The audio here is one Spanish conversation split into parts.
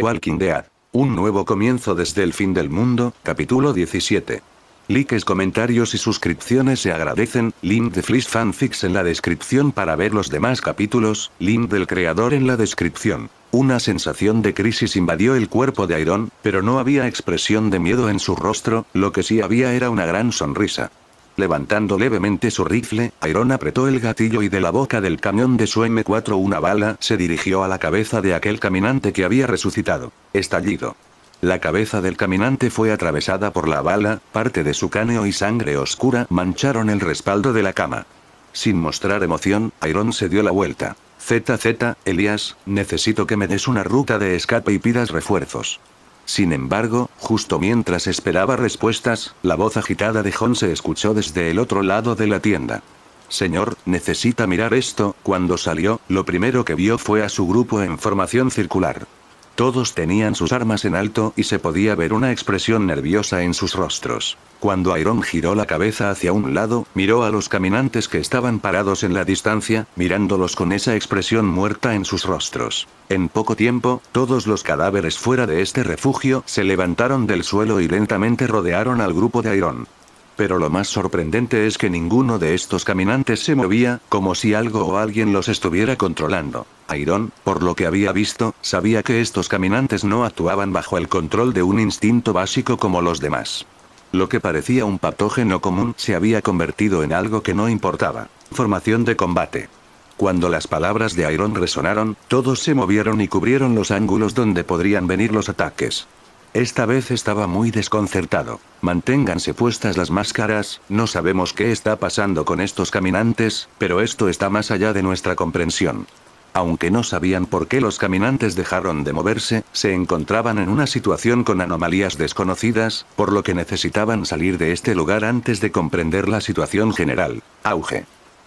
Walking Dead. Un nuevo comienzo desde el fin del mundo, capítulo 17. Likes, comentarios y suscripciones se agradecen, link de Fleece Fanfics en la descripción para ver los demás capítulos, link del creador en la descripción. Una sensación de crisis invadió el cuerpo de Iron, pero no había expresión de miedo en su rostro, lo que sí había era una gran sonrisa. Levantando levemente su rifle, Iron apretó el gatillo y de la boca del cañón de su M4 una bala se dirigió a la cabeza de aquel caminante que había resucitado. Estallido. La cabeza del caminante fue atravesada por la bala, parte de su cáneo y sangre oscura mancharon el respaldo de la cama. Sin mostrar emoción, Iron se dio la vuelta. ZZ, Elías, necesito que me des una ruta de escape y pidas refuerzos. Sin embargo, justo mientras esperaba respuestas, la voz agitada de John se escuchó desde el otro lado de la tienda. Señor, necesita mirar esto, cuando salió, lo primero que vio fue a su grupo en formación circular. Todos tenían sus armas en alto y se podía ver una expresión nerviosa en sus rostros. Cuando Iron giró la cabeza hacia un lado, miró a los caminantes que estaban parados en la distancia, mirándolos con esa expresión muerta en sus rostros. En poco tiempo, todos los cadáveres fuera de este refugio se levantaron del suelo y lentamente rodearon al grupo de Iron. Pero lo más sorprendente es que ninguno de estos caminantes se movía, como si algo o alguien los estuviera controlando. Ayrón, por lo que había visto, sabía que estos caminantes no actuaban bajo el control de un instinto básico como los demás. Lo que parecía un patógeno común se había convertido en algo que no importaba. Formación de combate. Cuando las palabras de Iron resonaron, todos se movieron y cubrieron los ángulos donde podrían venir los ataques. Esta vez estaba muy desconcertado. Manténganse puestas las máscaras, no sabemos qué está pasando con estos caminantes, pero esto está más allá de nuestra comprensión. Aunque no sabían por qué los caminantes dejaron de moverse, se encontraban en una situación con anomalías desconocidas, por lo que necesitaban salir de este lugar antes de comprender la situación general. Auge.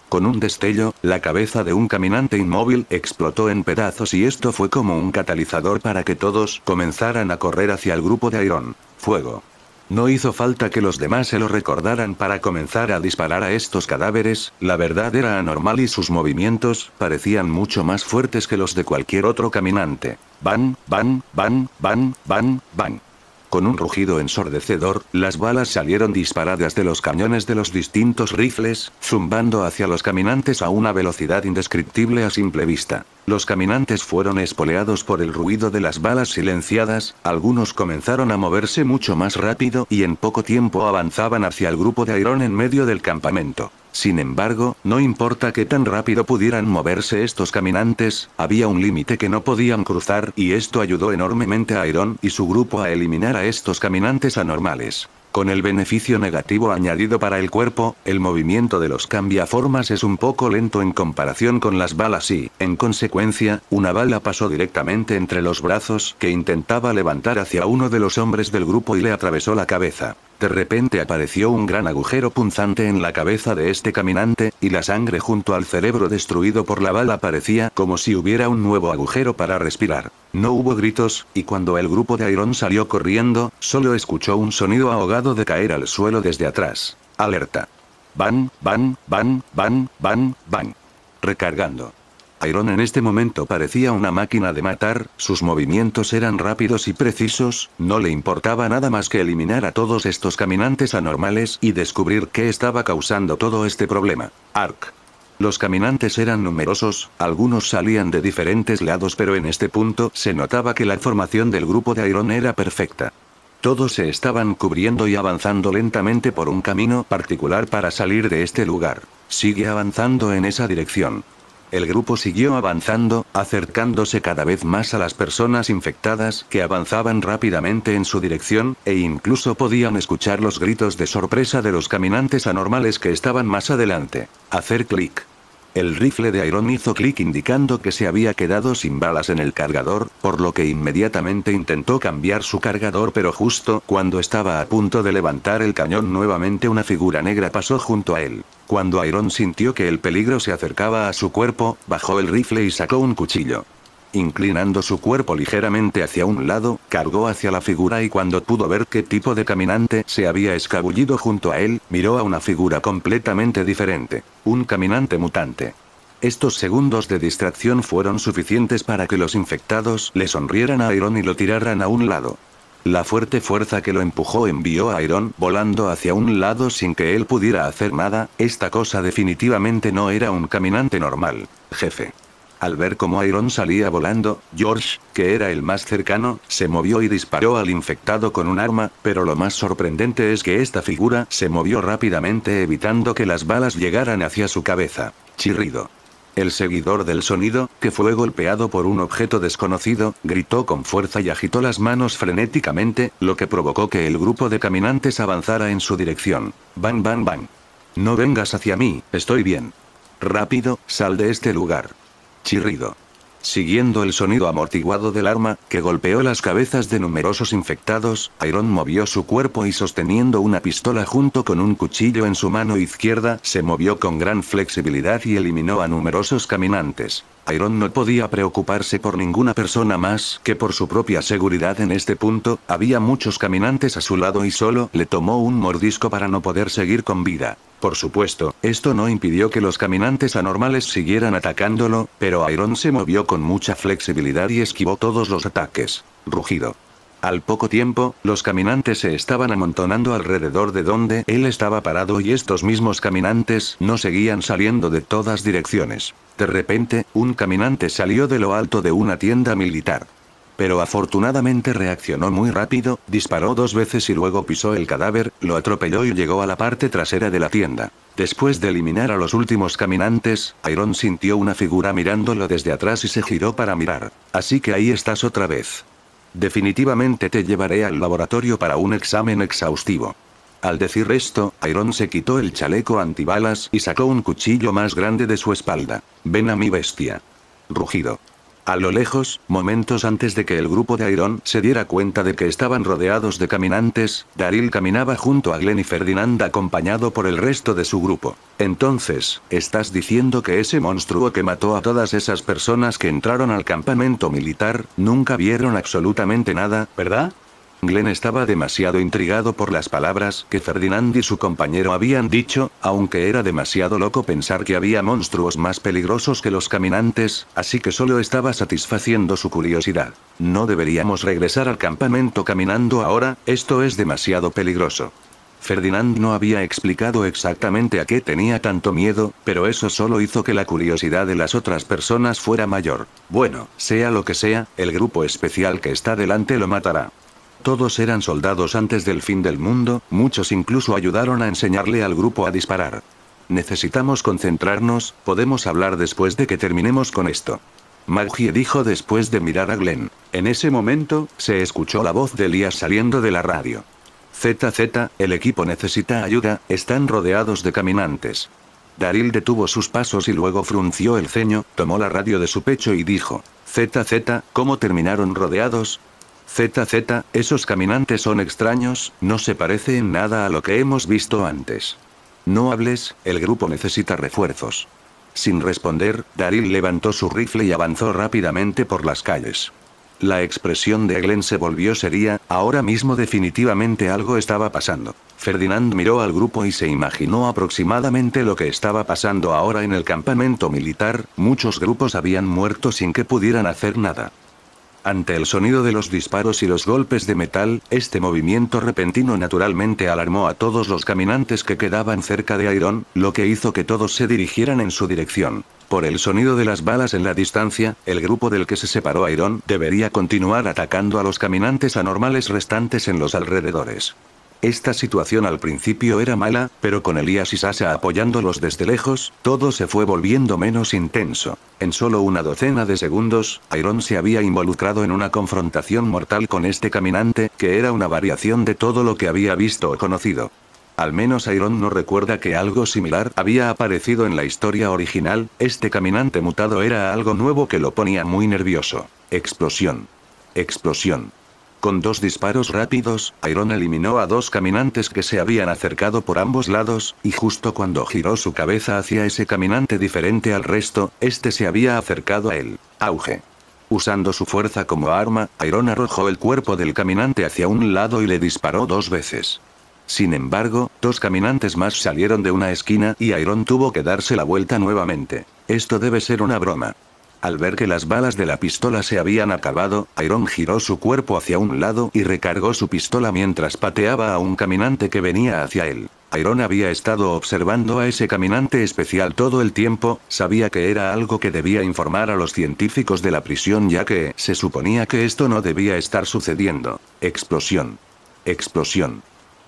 Con un destello, la cabeza de un caminante inmóvil explotó en pedazos y esto fue como un catalizador para que todos comenzaran a correr hacia el grupo de Airón. Fuego. No hizo falta que los demás se lo recordaran para comenzar a disparar a estos cadáveres, la verdad era anormal y sus movimientos parecían mucho más fuertes que los de cualquier otro caminante. Van, van, van, van, van, van. Con un rugido ensordecedor, las balas salieron disparadas de los cañones de los distintos rifles, zumbando hacia los caminantes a una velocidad indescriptible a simple vista. Los caminantes fueron espoleados por el ruido de las balas silenciadas, algunos comenzaron a moverse mucho más rápido y en poco tiempo avanzaban hacia el grupo de Airón en medio del campamento. Sin embargo, no importa qué tan rápido pudieran moverse estos caminantes, había un límite que no podían cruzar y esto ayudó enormemente a Iron y su grupo a eliminar a estos caminantes anormales. Con el beneficio negativo añadido para el cuerpo, el movimiento de los cambiaformas es un poco lento en comparación con las balas y, en consecuencia, una bala pasó directamente entre los brazos que intentaba levantar hacia uno de los hombres del grupo y le atravesó la cabeza. De repente apareció un gran agujero punzante en la cabeza de este caminante, y la sangre junto al cerebro destruido por la bala parecía como si hubiera un nuevo agujero para respirar. No hubo gritos, y cuando el grupo de Iron salió corriendo, solo escuchó un sonido ahogado de caer al suelo desde atrás. Alerta. Van, van, van, van, van, van. Recargando. Iron en este momento parecía una máquina de matar, sus movimientos eran rápidos y precisos, no le importaba nada más que eliminar a todos estos caminantes anormales y descubrir qué estaba causando todo este problema. Ark. Los caminantes eran numerosos, algunos salían de diferentes lados pero en este punto se notaba que la formación del grupo de Iron era perfecta. Todos se estaban cubriendo y avanzando lentamente por un camino particular para salir de este lugar. Sigue avanzando en esa dirección. El grupo siguió avanzando, acercándose cada vez más a las personas infectadas que avanzaban rápidamente en su dirección, e incluso podían escuchar los gritos de sorpresa de los caminantes anormales que estaban más adelante. Hacer clic. El rifle de Iron hizo clic indicando que se había quedado sin balas en el cargador, por lo que inmediatamente intentó cambiar su cargador pero justo cuando estaba a punto de levantar el cañón nuevamente una figura negra pasó junto a él. Cuando Iron sintió que el peligro se acercaba a su cuerpo, bajó el rifle y sacó un cuchillo. Inclinando su cuerpo ligeramente hacia un lado, cargó hacia la figura y cuando pudo ver qué tipo de caminante se había escabullido junto a él, miró a una figura completamente diferente. Un caminante mutante. Estos segundos de distracción fueron suficientes para que los infectados le sonrieran a Iron y lo tiraran a un lado. La fuerte fuerza que lo empujó envió a Iron volando hacia un lado sin que él pudiera hacer nada, esta cosa definitivamente no era un caminante normal, jefe. Al ver cómo Iron salía volando, George, que era el más cercano, se movió y disparó al infectado con un arma, pero lo más sorprendente es que esta figura se movió rápidamente evitando que las balas llegaran hacia su cabeza. Chirrido. El seguidor del sonido, que fue golpeado por un objeto desconocido, gritó con fuerza y agitó las manos frenéticamente, lo que provocó que el grupo de caminantes avanzara en su dirección. Bang, bang, bang. No vengas hacia mí, estoy bien. Rápido, sal de este lugar chirrido. Siguiendo el sonido amortiguado del arma, que golpeó las cabezas de numerosos infectados, Iron movió su cuerpo y sosteniendo una pistola junto con un cuchillo en su mano izquierda, se movió con gran flexibilidad y eliminó a numerosos caminantes. Iron no podía preocuparse por ninguna persona más que por su propia seguridad en este punto, había muchos caminantes a su lado y solo le tomó un mordisco para no poder seguir con vida. Por supuesto, esto no impidió que los caminantes anormales siguieran atacándolo, pero Iron se movió con mucha flexibilidad y esquivó todos los ataques. Rugido. Al poco tiempo, los caminantes se estaban amontonando alrededor de donde él estaba parado y estos mismos caminantes no seguían saliendo de todas direcciones. De repente, un caminante salió de lo alto de una tienda militar. Pero afortunadamente reaccionó muy rápido, disparó dos veces y luego pisó el cadáver, lo atropelló y llegó a la parte trasera de la tienda. Después de eliminar a los últimos caminantes, Iron sintió una figura mirándolo desde atrás y se giró para mirar. Así que ahí estás otra vez. Definitivamente te llevaré al laboratorio para un examen exhaustivo. Al decir esto, Iron se quitó el chaleco antibalas y sacó un cuchillo más grande de su espalda. Ven a mi bestia. Rugido. A lo lejos, momentos antes de que el grupo de Iron se diera cuenta de que estaban rodeados de caminantes, Daril caminaba junto a Glen y Ferdinand acompañado por el resto de su grupo. Entonces, ¿estás diciendo que ese monstruo que mató a todas esas personas que entraron al campamento militar, nunca vieron absolutamente nada, verdad? Glenn estaba demasiado intrigado por las palabras que Ferdinand y su compañero habían dicho, aunque era demasiado loco pensar que había monstruos más peligrosos que los caminantes, así que solo estaba satisfaciendo su curiosidad. No deberíamos regresar al campamento caminando ahora, esto es demasiado peligroso. Ferdinand no había explicado exactamente a qué tenía tanto miedo, pero eso solo hizo que la curiosidad de las otras personas fuera mayor. Bueno, sea lo que sea, el grupo especial que está delante lo matará. Todos eran soldados antes del fin del mundo, muchos incluso ayudaron a enseñarle al grupo a disparar. Necesitamos concentrarnos, podemos hablar después de que terminemos con esto. Maggie dijo después de mirar a Glenn. En ese momento, se escuchó la voz de Elías saliendo de la radio. ZZ, el equipo necesita ayuda, están rodeados de caminantes. Daril detuvo sus pasos y luego frunció el ceño, tomó la radio de su pecho y dijo, ZZ, ¿cómo terminaron rodeados? ZZ, esos caminantes son extraños, no se parecen nada a lo que hemos visto antes. No hables, el grupo necesita refuerzos. Sin responder, Daryl levantó su rifle y avanzó rápidamente por las calles. La expresión de Glenn se volvió seria, ahora mismo definitivamente algo estaba pasando. Ferdinand miró al grupo y se imaginó aproximadamente lo que estaba pasando ahora en el campamento militar, muchos grupos habían muerto sin que pudieran hacer nada. Ante el sonido de los disparos y los golpes de metal, este movimiento repentino naturalmente alarmó a todos los caminantes que quedaban cerca de Iron, lo que hizo que todos se dirigieran en su dirección. Por el sonido de las balas en la distancia, el grupo del que se separó Iron debería continuar atacando a los caminantes anormales restantes en los alrededores. Esta situación al principio era mala, pero con Elías y Sasha apoyándolos desde lejos, todo se fue volviendo menos intenso. En solo una docena de segundos, Iron se había involucrado en una confrontación mortal con este caminante, que era una variación de todo lo que había visto o conocido. Al menos Iron no recuerda que algo similar había aparecido en la historia original, este caminante mutado era algo nuevo que lo ponía muy nervioso. Explosión. Explosión. Con dos disparos rápidos, Iron eliminó a dos caminantes que se habían acercado por ambos lados, y justo cuando giró su cabeza hacia ese caminante diferente al resto, este se había acercado a él. Auge. Usando su fuerza como arma, Iron arrojó el cuerpo del caminante hacia un lado y le disparó dos veces. Sin embargo, dos caminantes más salieron de una esquina y Iron tuvo que darse la vuelta nuevamente. Esto debe ser una broma. Al ver que las balas de la pistola se habían acabado, Iron giró su cuerpo hacia un lado y recargó su pistola mientras pateaba a un caminante que venía hacia él. Iron había estado observando a ese caminante especial todo el tiempo, sabía que era algo que debía informar a los científicos de la prisión ya que se suponía que esto no debía estar sucediendo. Explosión. Explosión.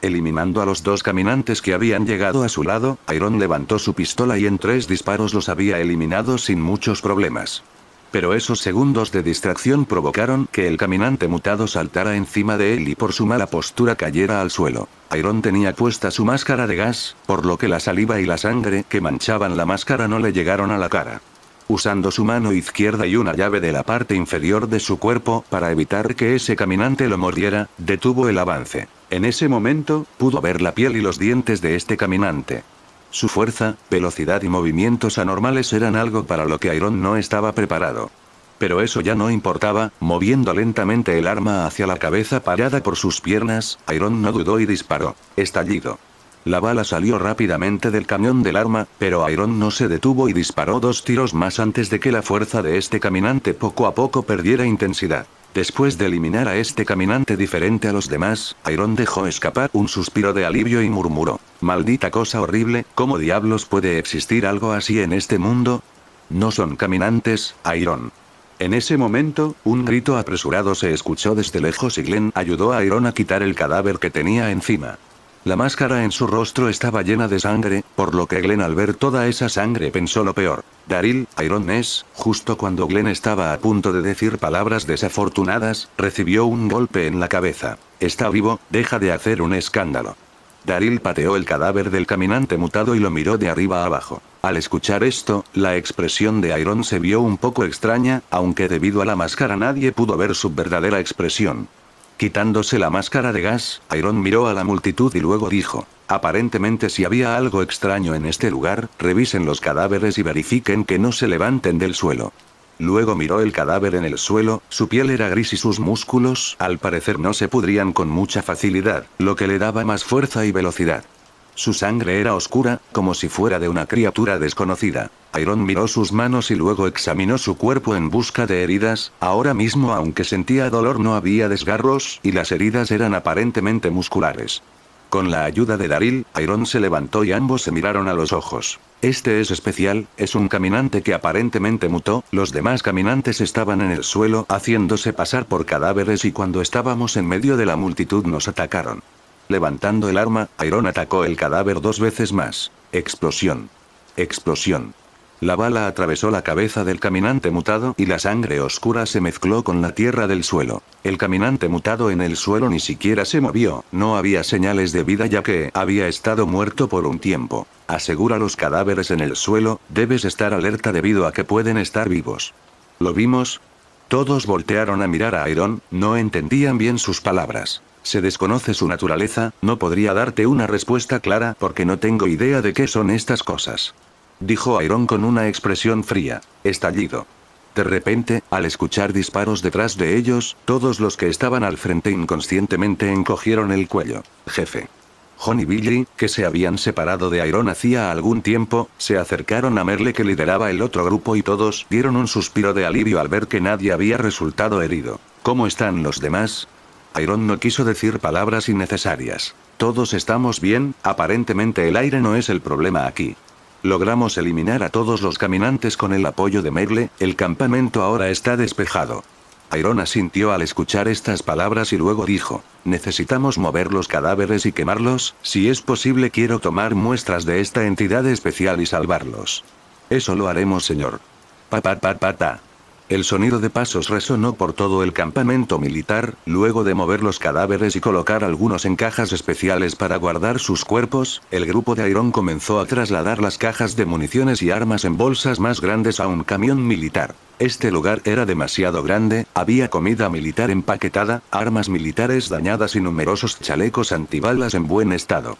Eliminando a los dos caminantes que habían llegado a su lado, Iron levantó su pistola y en tres disparos los había eliminado sin muchos problemas. Pero esos segundos de distracción provocaron que el caminante mutado saltara encima de él y por su mala postura cayera al suelo. Iron tenía puesta su máscara de gas, por lo que la saliva y la sangre que manchaban la máscara no le llegaron a la cara usando su mano izquierda y una llave de la parte inferior de su cuerpo para evitar que ese caminante lo mordiera, detuvo el avance. En ese momento, pudo ver la piel y los dientes de este caminante. Su fuerza, velocidad y movimientos anormales eran algo para lo que Iron no estaba preparado. Pero eso ya no importaba, moviendo lentamente el arma hacia la cabeza parada por sus piernas, Iron no dudó y disparó. Estallido. La bala salió rápidamente del camión del arma, pero Iron no se detuvo y disparó dos tiros más antes de que la fuerza de este caminante poco a poco perdiera intensidad. Después de eliminar a este caminante diferente a los demás, Iron dejó escapar un suspiro de alivio y murmuró, Maldita cosa horrible, ¿cómo diablos puede existir algo así en este mundo? No son caminantes, Iron. En ese momento, un grito apresurado se escuchó desde lejos y Glenn ayudó a Iron a quitar el cadáver que tenía encima. La máscara en su rostro estaba llena de sangre, por lo que Glenn al ver toda esa sangre pensó lo peor. Daryl, Iron es, justo cuando Glenn estaba a punto de decir palabras desafortunadas, recibió un golpe en la cabeza. Está vivo, deja de hacer un escándalo. Daryl pateó el cadáver del caminante mutado y lo miró de arriba a abajo. Al escuchar esto, la expresión de Iron se vio un poco extraña, aunque debido a la máscara nadie pudo ver su verdadera expresión. Quitándose la máscara de gas, Iron miró a la multitud y luego dijo, aparentemente si había algo extraño en este lugar, revisen los cadáveres y verifiquen que no se levanten del suelo. Luego miró el cadáver en el suelo, su piel era gris y sus músculos al parecer no se pudrían con mucha facilidad, lo que le daba más fuerza y velocidad. Su sangre era oscura, como si fuera de una criatura desconocida. Iron miró sus manos y luego examinó su cuerpo en busca de heridas, ahora mismo aunque sentía dolor no había desgarros, y las heridas eran aparentemente musculares. Con la ayuda de Daril, Iron se levantó y ambos se miraron a los ojos. Este es especial, es un caminante que aparentemente mutó, los demás caminantes estaban en el suelo haciéndose pasar por cadáveres y cuando estábamos en medio de la multitud nos atacaron. Levantando el arma, Iron atacó el cadáver dos veces más. Explosión. Explosión. La bala atravesó la cabeza del caminante mutado y la sangre oscura se mezcló con la tierra del suelo. El caminante mutado en el suelo ni siquiera se movió, no había señales de vida ya que había estado muerto por un tiempo. Asegura los cadáveres en el suelo, debes estar alerta debido a que pueden estar vivos. ¿Lo vimos? Todos voltearon a mirar a Iron, no entendían bien sus palabras. Se desconoce su naturaleza, no podría darte una respuesta clara porque no tengo idea de qué son estas cosas. Dijo Iron con una expresión fría. Estallido. De repente, al escuchar disparos detrás de ellos, todos los que estaban al frente inconscientemente encogieron el cuello. Jefe. John y Billy, que se habían separado de Iron hacía algún tiempo, se acercaron a Merle que lideraba el otro grupo y todos dieron un suspiro de alivio al ver que nadie había resultado herido. ¿Cómo están los demás? Iron no quiso decir palabras innecesarias. Todos estamos bien, aparentemente el aire no es el problema aquí. Logramos eliminar a todos los caminantes con el apoyo de Merle, el campamento ahora está despejado. Iron asintió al escuchar estas palabras y luego dijo, necesitamos mover los cadáveres y quemarlos, si es posible quiero tomar muestras de esta entidad especial y salvarlos. Eso lo haremos señor. Pa, pa, pa, el sonido de pasos resonó por todo el campamento militar, luego de mover los cadáveres y colocar algunos en cajas especiales para guardar sus cuerpos, el grupo de Iron comenzó a trasladar las cajas de municiones y armas en bolsas más grandes a un camión militar. Este lugar era demasiado grande, había comida militar empaquetada, armas militares dañadas y numerosos chalecos antibalas en buen estado.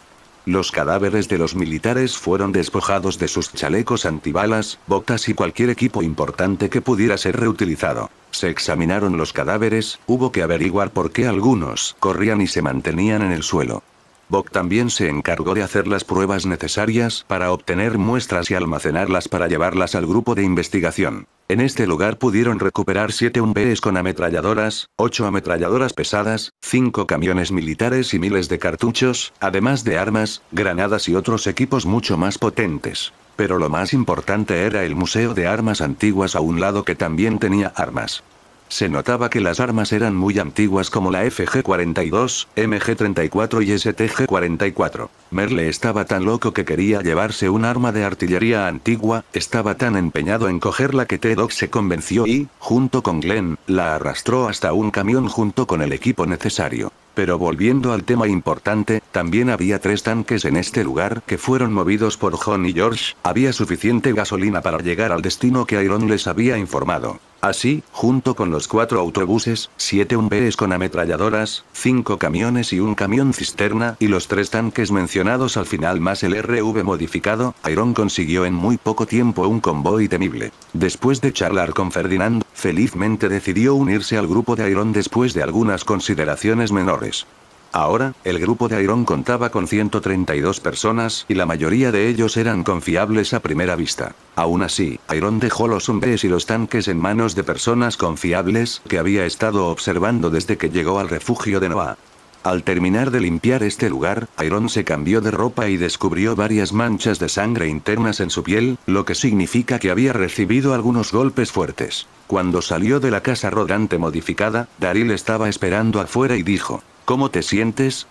Los cadáveres de los militares fueron despojados de sus chalecos antibalas, botas y cualquier equipo importante que pudiera ser reutilizado. Se examinaron los cadáveres, hubo que averiguar por qué algunos corrían y se mantenían en el suelo. Bock también se encargó de hacer las pruebas necesarias para obtener muestras y almacenarlas para llevarlas al grupo de investigación. En este lugar pudieron recuperar 7 UMBs con ametralladoras, 8 ametralladoras pesadas, 5 camiones militares y miles de cartuchos, además de armas, granadas y otros equipos mucho más potentes. Pero lo más importante era el Museo de Armas Antiguas a un lado que también tenía armas. Se notaba que las armas eran muy antiguas como la FG-42, MG-34 y STG-44. Merle estaba tan loco que quería llevarse un arma de artillería antigua, estaba tan empeñado en cogerla que t se convenció y, junto con Glenn, la arrastró hasta un camión junto con el equipo necesario. Pero volviendo al tema importante, también había tres tanques en este lugar que fueron movidos por John y George, había suficiente gasolina para llegar al destino que Iron les había informado. Así, junto con los cuatro autobuses, siete umberes con ametralladoras, cinco camiones y un camión cisterna y los tres tanques mencionados al final más el RV modificado, Iron consiguió en muy poco tiempo un convoy temible. Después de charlar con Ferdinand, felizmente decidió unirse al grupo de Iron después de algunas consideraciones menores. Ahora, el grupo de Iron contaba con 132 personas y la mayoría de ellos eran confiables a primera vista. Aún así, Iron dejó los hombres y los tanques en manos de personas confiables que había estado observando desde que llegó al refugio de Noah. Al terminar de limpiar este lugar, Iron se cambió de ropa y descubrió varias manchas de sangre internas en su piel, lo que significa que había recibido algunos golpes fuertes. Cuando salió de la casa rodante modificada, Daryl estaba esperando afuera y dijo, ¿Cómo te sientes?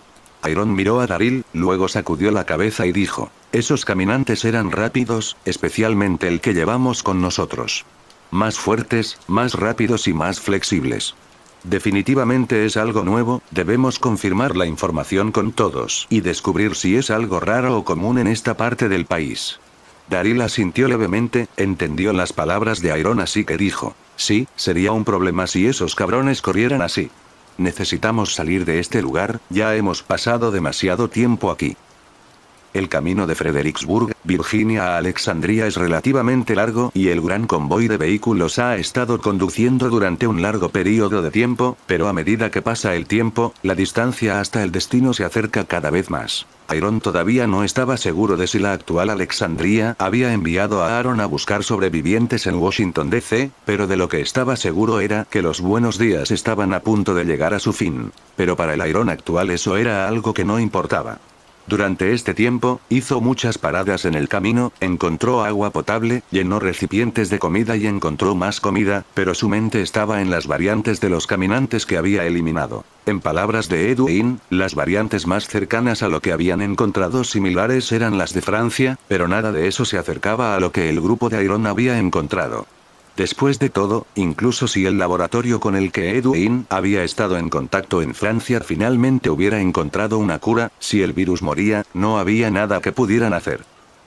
Iron miró a Daryl, luego sacudió la cabeza y dijo, esos caminantes eran rápidos, especialmente el que llevamos con nosotros. Más fuertes, más rápidos y más flexibles. Definitivamente es algo nuevo, debemos confirmar la información con todos y descubrir si es algo raro o común en esta parte del país. Darila sintió levemente, entendió las palabras de Iron así que dijo, sí, sería un problema si esos cabrones corrieran así. Necesitamos salir de este lugar, ya hemos pasado demasiado tiempo aquí. El camino de Fredericksburg, Virginia a Alexandria es relativamente largo y el gran convoy de vehículos ha estado conduciendo durante un largo periodo de tiempo, pero a medida que pasa el tiempo, la distancia hasta el destino se acerca cada vez más. Iron todavía no estaba seguro de si la actual Alexandria había enviado a Aaron a buscar sobrevivientes en Washington DC, pero de lo que estaba seguro era que los buenos días estaban a punto de llegar a su fin. Pero para el Iron actual eso era algo que no importaba. Durante este tiempo, hizo muchas paradas en el camino, encontró agua potable, llenó recipientes de comida y encontró más comida, pero su mente estaba en las variantes de los caminantes que había eliminado. En palabras de Edwin, las variantes más cercanas a lo que habían encontrado similares eran las de Francia, pero nada de eso se acercaba a lo que el grupo de Iron había encontrado. Después de todo, incluso si el laboratorio con el que Edwin había estado en contacto en Francia finalmente hubiera encontrado una cura, si el virus moría, no había nada que pudieran hacer.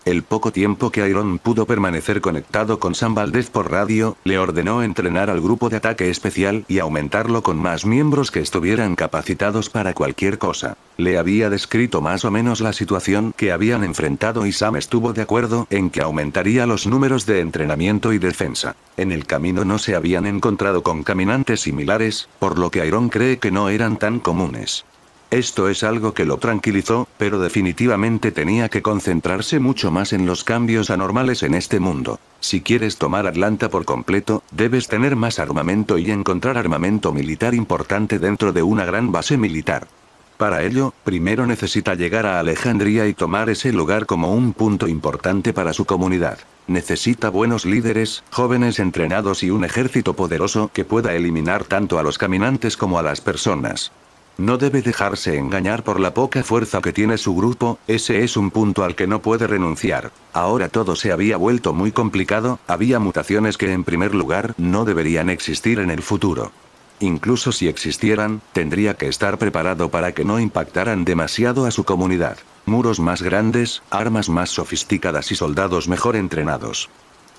El poco tiempo que Iron pudo permanecer conectado con Sam Valdez por radio, le ordenó entrenar al grupo de ataque especial y aumentarlo con más miembros que estuvieran capacitados para cualquier cosa. Le había descrito más o menos la situación que habían enfrentado y Sam estuvo de acuerdo en que aumentaría los números de entrenamiento y defensa. En el camino no se habían encontrado con caminantes similares, por lo que Iron cree que no eran tan comunes. Esto es algo que lo tranquilizó, pero definitivamente tenía que concentrarse mucho más en los cambios anormales en este mundo. Si quieres tomar Atlanta por completo, debes tener más armamento y encontrar armamento militar importante dentro de una gran base militar. Para ello, primero necesita llegar a Alejandría y tomar ese lugar como un punto importante para su comunidad. Necesita buenos líderes, jóvenes entrenados y un ejército poderoso que pueda eliminar tanto a los caminantes como a las personas. No debe dejarse engañar por la poca fuerza que tiene su grupo, ese es un punto al que no puede renunciar. Ahora todo se había vuelto muy complicado, había mutaciones que en primer lugar no deberían existir en el futuro. Incluso si existieran, tendría que estar preparado para que no impactaran demasiado a su comunidad. Muros más grandes, armas más sofisticadas y soldados mejor entrenados.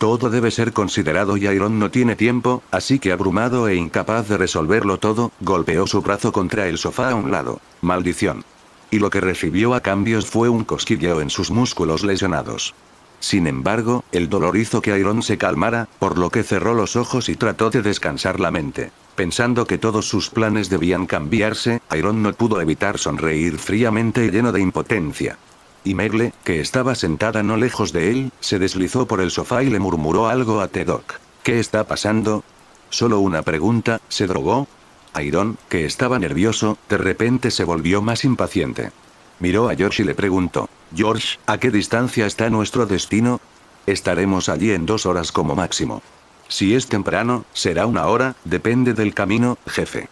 Todo debe ser considerado y Iron no tiene tiempo, así que abrumado e incapaz de resolverlo todo, golpeó su brazo contra el sofá a un lado. Maldición. Y lo que recibió a cambios fue un cosquilleo en sus músculos lesionados. Sin embargo, el dolor hizo que Iron se calmara, por lo que cerró los ojos y trató de descansar la mente. Pensando que todos sus planes debían cambiarse, Iron no pudo evitar sonreír fríamente y lleno de impotencia. Y Merle, que estaba sentada no lejos de él, se deslizó por el sofá y le murmuró algo a Tedok. ¿Qué está pasando? Solo una pregunta, ¿se drogó? Airon, que estaba nervioso, de repente se volvió más impaciente. Miró a George y le preguntó, George, ¿a qué distancia está nuestro destino? Estaremos allí en dos horas como máximo. Si es temprano, será una hora, depende del camino, jefe.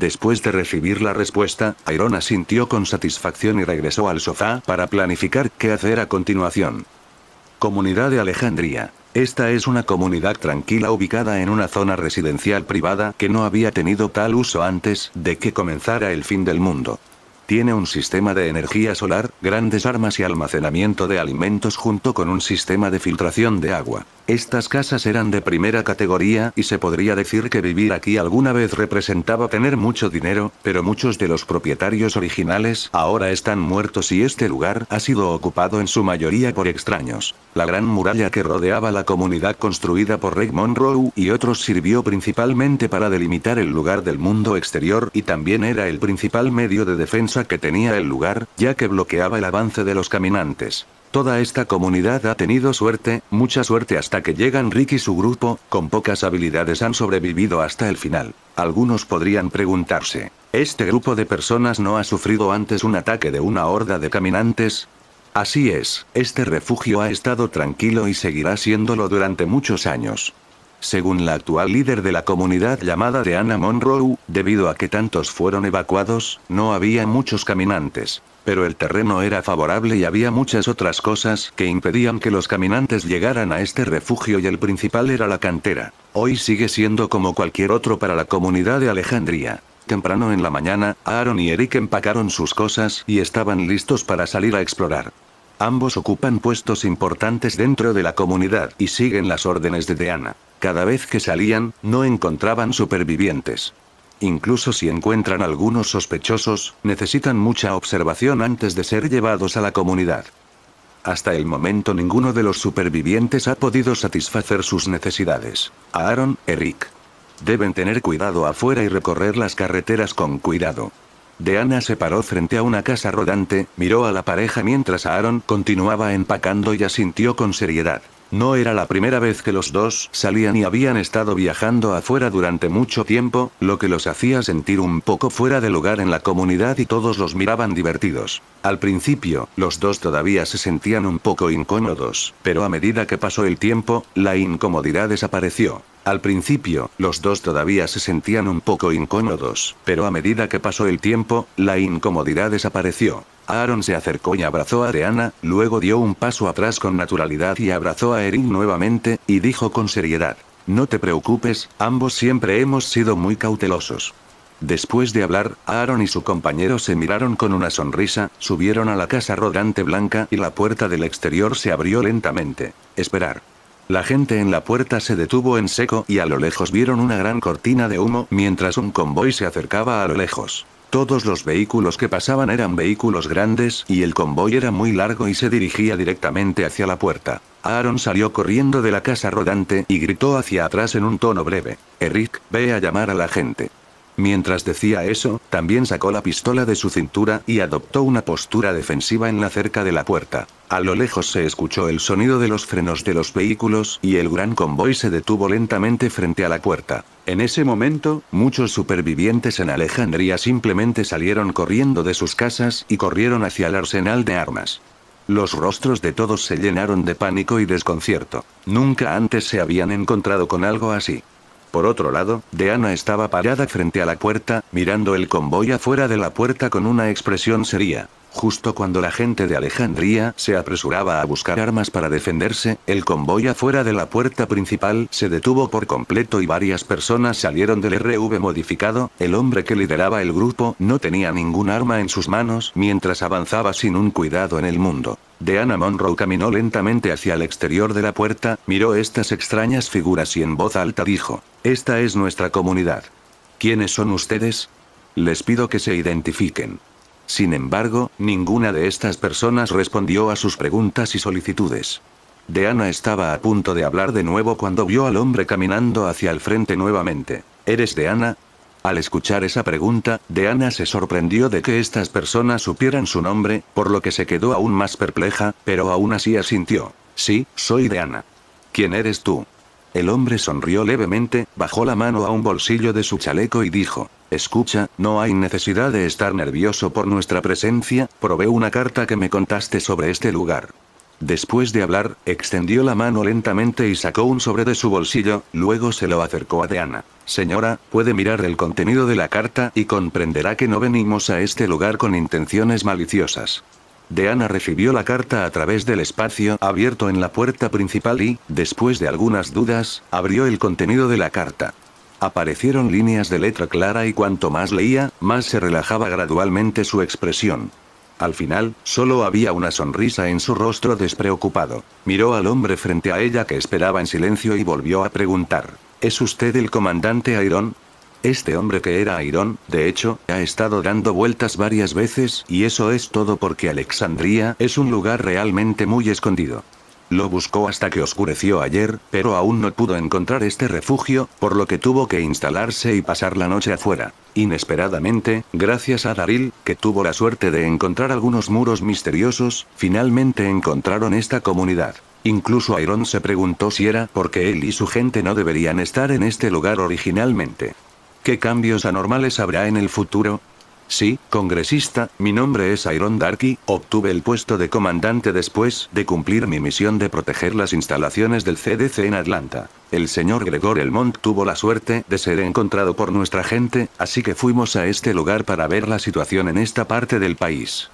Después de recibir la respuesta, Iron sintió con satisfacción y regresó al sofá para planificar qué hacer a continuación. Comunidad de Alejandría. Esta es una comunidad tranquila ubicada en una zona residencial privada que no había tenido tal uso antes de que comenzara el fin del mundo. Tiene un sistema de energía solar, grandes armas y almacenamiento de alimentos junto con un sistema de filtración de agua. Estas casas eran de primera categoría y se podría decir que vivir aquí alguna vez representaba tener mucho dinero, pero muchos de los propietarios originales ahora están muertos y este lugar ha sido ocupado en su mayoría por extraños. La gran muralla que rodeaba la comunidad construida por Rick Monroe y otros sirvió principalmente para delimitar el lugar del mundo exterior y también era el principal medio de defensa que tenía el lugar, ya que bloqueaba el avance de los caminantes. Toda esta comunidad ha tenido suerte, mucha suerte hasta que llegan Rick y su grupo, con pocas habilidades han sobrevivido hasta el final. Algunos podrían preguntarse, ¿este grupo de personas no ha sufrido antes un ataque de una horda de caminantes? Así es, este refugio ha estado tranquilo y seguirá siéndolo durante muchos años según la actual líder de la comunidad llamada Deanna Monroe, debido a que tantos fueron evacuados, no había muchos caminantes. Pero el terreno era favorable y había muchas otras cosas que impedían que los caminantes llegaran a este refugio y el principal era la cantera. Hoy sigue siendo como cualquier otro para la comunidad de Alejandría. Temprano en la mañana, Aaron y Eric empacaron sus cosas y estaban listos para salir a explorar. Ambos ocupan puestos importantes dentro de la comunidad y siguen las órdenes de Deanna. Cada vez que salían, no encontraban supervivientes. Incluso si encuentran algunos sospechosos, necesitan mucha observación antes de ser llevados a la comunidad. Hasta el momento ninguno de los supervivientes ha podido satisfacer sus necesidades. Aaron, Eric. Deben tener cuidado afuera y recorrer las carreteras con cuidado. Deanna se paró frente a una casa rodante, miró a la pareja mientras Aaron continuaba empacando y asintió con seriedad. No era la primera vez que los dos salían y habían estado viajando afuera durante mucho tiempo, lo que los hacía sentir un poco fuera de lugar en la comunidad y todos los miraban divertidos. Al principio, los dos todavía se sentían un poco incómodos, pero a medida que pasó el tiempo, la incomodidad desapareció. Al principio, los dos todavía se sentían un poco incómodos, pero a medida que pasó el tiempo, la incomodidad desapareció. Aaron se acercó y abrazó a Ariana, luego dio un paso atrás con naturalidad y abrazó a Erin nuevamente, y dijo con seriedad. No te preocupes, ambos siempre hemos sido muy cautelosos. Después de hablar, Aaron y su compañero se miraron con una sonrisa, subieron a la casa rodante blanca y la puerta del exterior se abrió lentamente. Esperar. La gente en la puerta se detuvo en seco y a lo lejos vieron una gran cortina de humo mientras un convoy se acercaba a lo lejos. Todos los vehículos que pasaban eran vehículos grandes y el convoy era muy largo y se dirigía directamente hacia la puerta. Aaron salió corriendo de la casa rodante y gritó hacia atrás en un tono breve. Eric, ve a llamar a la gente. Mientras decía eso, también sacó la pistola de su cintura y adoptó una postura defensiva en la cerca de la puerta. A lo lejos se escuchó el sonido de los frenos de los vehículos y el gran convoy se detuvo lentamente frente a la puerta. En ese momento, muchos supervivientes en Alejandría simplemente salieron corriendo de sus casas y corrieron hacia el arsenal de armas. Los rostros de todos se llenaron de pánico y desconcierto. Nunca antes se habían encontrado con algo así. Por otro lado, Deanna estaba parada frente a la puerta, mirando el convoy afuera de la puerta con una expresión seria. Justo cuando la gente de Alejandría se apresuraba a buscar armas para defenderse, el convoy afuera de la puerta principal se detuvo por completo y varias personas salieron del RV modificado, el hombre que lideraba el grupo no tenía ningún arma en sus manos mientras avanzaba sin un cuidado en el mundo. Deanna Monroe caminó lentamente hacia el exterior de la puerta, miró estas extrañas figuras y en voz alta dijo, Esta es nuestra comunidad. ¿Quiénes son ustedes? Les pido que se identifiquen. Sin embargo, ninguna de estas personas respondió a sus preguntas y solicitudes. Deana estaba a punto de hablar de nuevo cuando vio al hombre caminando hacia el frente nuevamente. ¿Eres Ana. Al escuchar esa pregunta, Deana se sorprendió de que estas personas supieran su nombre, por lo que se quedó aún más perpleja, pero aún así asintió. Sí, soy Ana. ¿Quién eres tú? El hombre sonrió levemente, bajó la mano a un bolsillo de su chaleco y dijo, Escucha, no hay necesidad de estar nervioso por nuestra presencia, probé una carta que me contaste sobre este lugar. Después de hablar, extendió la mano lentamente y sacó un sobre de su bolsillo, luego se lo acercó a Deana. Señora, puede mirar el contenido de la carta y comprenderá que no venimos a este lugar con intenciones maliciosas. Deanna recibió la carta a través del espacio abierto en la puerta principal y, después de algunas dudas, abrió el contenido de la carta. Aparecieron líneas de letra clara y cuanto más leía, más se relajaba gradualmente su expresión. Al final, solo había una sonrisa en su rostro despreocupado. Miró al hombre frente a ella que esperaba en silencio y volvió a preguntar. ¿Es usted el comandante Iron? Este hombre que era Iron, de hecho, ha estado dando vueltas varias veces y eso es todo porque Alexandría es un lugar realmente muy escondido. Lo buscó hasta que oscureció ayer, pero aún no pudo encontrar este refugio, por lo que tuvo que instalarse y pasar la noche afuera. Inesperadamente, gracias a Daril, que tuvo la suerte de encontrar algunos muros misteriosos, finalmente encontraron esta comunidad. Incluso Iron se preguntó si era porque él y su gente no deberían estar en este lugar originalmente. ¿Qué cambios anormales habrá en el futuro? Sí, congresista, mi nombre es Iron Darky, obtuve el puesto de comandante después de cumplir mi misión de proteger las instalaciones del CDC en Atlanta. El señor Gregor Elmont tuvo la suerte de ser encontrado por nuestra gente, así que fuimos a este lugar para ver la situación en esta parte del país.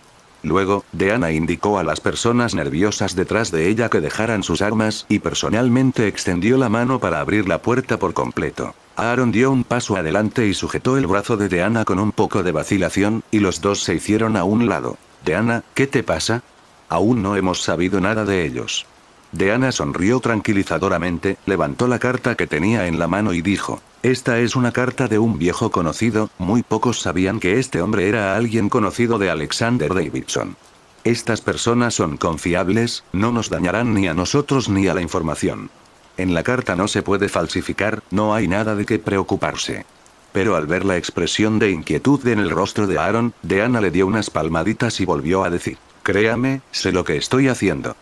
Luego, Deanna indicó a las personas nerviosas detrás de ella que dejaran sus armas y personalmente extendió la mano para abrir la puerta por completo. Aaron dio un paso adelante y sujetó el brazo de Deanna con un poco de vacilación, y los dos se hicieron a un lado. Deanna, ¿qué te pasa? Aún no hemos sabido nada de ellos. Deana sonrió tranquilizadoramente, levantó la carta que tenía en la mano y dijo, esta es una carta de un viejo conocido, muy pocos sabían que este hombre era alguien conocido de Alexander Davidson. Estas personas son confiables, no nos dañarán ni a nosotros ni a la información. En la carta no se puede falsificar, no hay nada de qué preocuparse. Pero al ver la expresión de inquietud en el rostro de Aaron, Deana le dio unas palmaditas y volvió a decir, créame, sé lo que estoy haciendo.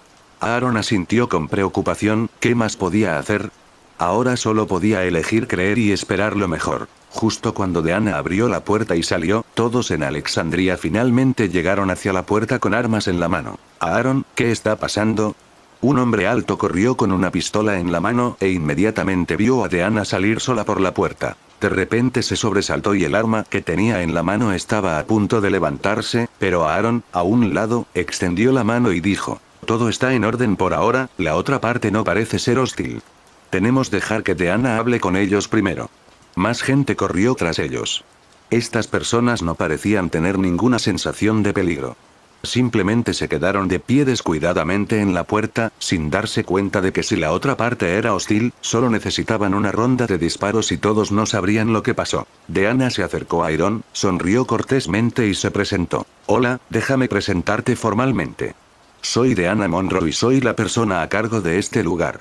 Aaron asintió con preocupación, ¿qué más podía hacer? Ahora solo podía elegir creer y esperar lo mejor. Justo cuando Deanna abrió la puerta y salió, todos en Alexandria finalmente llegaron hacia la puerta con armas en la mano. Aaron, ¿qué está pasando? Un hombre alto corrió con una pistola en la mano e inmediatamente vio a Deanna salir sola por la puerta. De repente se sobresaltó y el arma que tenía en la mano estaba a punto de levantarse, pero Aaron, a un lado, extendió la mano y dijo, todo está en orden por ahora, la otra parte no parece ser hostil. Tenemos dejar que Deana hable con ellos primero. Más gente corrió tras ellos. Estas personas no parecían tener ninguna sensación de peligro. Simplemente se quedaron de pie descuidadamente en la puerta, sin darse cuenta de que si la otra parte era hostil, solo necesitaban una ronda de disparos y todos no sabrían lo que pasó. Deanna se acercó a Iron, sonrió cortésmente y se presentó. Hola, déjame presentarte formalmente. Soy de Ana Monroe y soy la persona a cargo de este lugar.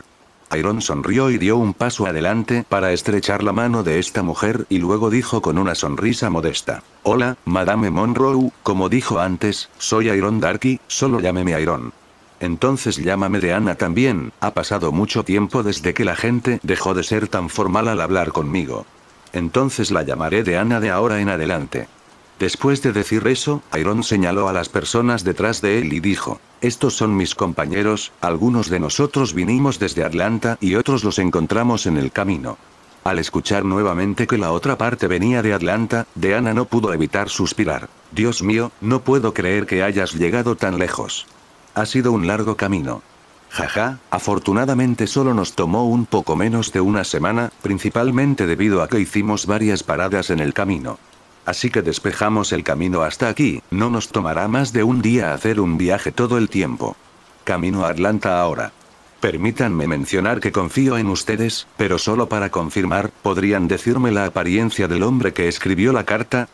Iron sonrió y dio un paso adelante para estrechar la mano de esta mujer y luego dijo con una sonrisa modesta. Hola, Madame Monroe, como dijo antes, soy Iron Darky, solo llámeme Iron. Entonces llámame de Ana también, ha pasado mucho tiempo desde que la gente dejó de ser tan formal al hablar conmigo. Entonces la llamaré de Ana de ahora en adelante. Después de decir eso, Iron señaló a las personas detrás de él y dijo, estos son mis compañeros, algunos de nosotros vinimos desde Atlanta y otros los encontramos en el camino. Al escuchar nuevamente que la otra parte venía de Atlanta, Deana no pudo evitar suspirar. Dios mío, no puedo creer que hayas llegado tan lejos. Ha sido un largo camino. Jaja, afortunadamente solo nos tomó un poco menos de una semana, principalmente debido a que hicimos varias paradas en el camino. Así que despejamos el camino hasta aquí, no nos tomará más de un día hacer un viaje todo el tiempo. Camino a Atlanta ahora. Permítanme mencionar que confío en ustedes, pero solo para confirmar, ¿podrían decirme la apariencia del hombre que escribió la carta?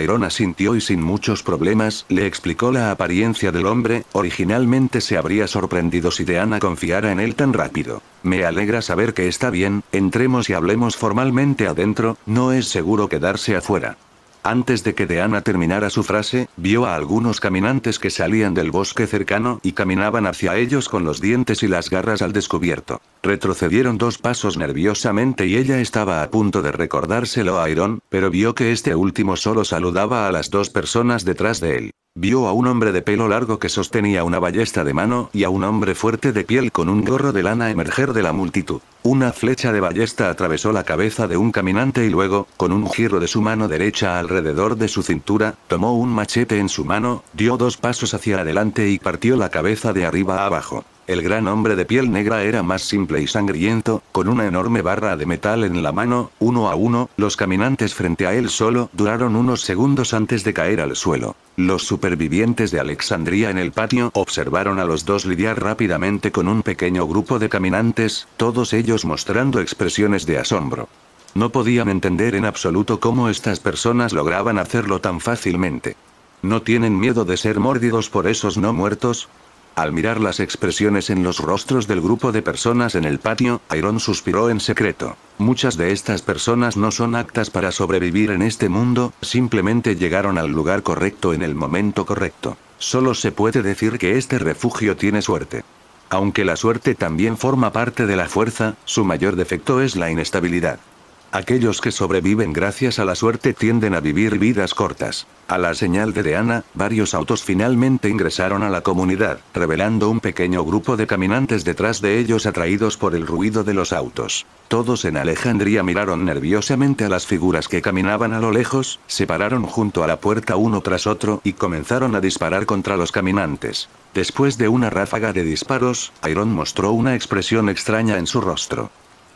Irona sintió y sin muchos problemas le explicó la apariencia del hombre, originalmente se habría sorprendido si Deanna confiara en él tan rápido. Me alegra saber que está bien, entremos y hablemos formalmente adentro, no es seguro quedarse afuera. Antes de que Deanna terminara su frase, vio a algunos caminantes que salían del bosque cercano y caminaban hacia ellos con los dientes y las garras al descubierto. Retrocedieron dos pasos nerviosamente y ella estaba a punto de recordárselo a Iron, pero vio que este último solo saludaba a las dos personas detrás de él. Vio a un hombre de pelo largo que sostenía una ballesta de mano y a un hombre fuerte de piel con un gorro de lana emerger de la multitud. Una flecha de ballesta atravesó la cabeza de un caminante y luego, con un giro de su mano derecha alrededor de su cintura, tomó un machete en su mano, dio dos pasos hacia adelante y partió la cabeza de arriba a abajo. El gran hombre de piel negra era más simple y sangriento, con una enorme barra de metal en la mano, uno a uno, los caminantes frente a él solo duraron unos segundos antes de caer al suelo. Los supervivientes de Alexandría en el patio observaron a los dos lidiar rápidamente con un pequeño grupo de caminantes, todos ellos mostrando expresiones de asombro. No podían entender en absoluto cómo estas personas lograban hacerlo tan fácilmente. ¿No tienen miedo de ser mordidos por esos no muertos? Al mirar las expresiones en los rostros del grupo de personas en el patio, Iron suspiró en secreto. Muchas de estas personas no son aptas para sobrevivir en este mundo, simplemente llegaron al lugar correcto en el momento correcto. Solo se puede decir que este refugio tiene suerte. Aunque la suerte también forma parte de la fuerza, su mayor defecto es la inestabilidad. Aquellos que sobreviven gracias a la suerte tienden a vivir vidas cortas. A la señal de Deana, varios autos finalmente ingresaron a la comunidad, revelando un pequeño grupo de caminantes detrás de ellos atraídos por el ruido de los autos. Todos en Alejandría miraron nerviosamente a las figuras que caminaban a lo lejos, se pararon junto a la puerta uno tras otro y comenzaron a disparar contra los caminantes. Después de una ráfaga de disparos, Iron mostró una expresión extraña en su rostro.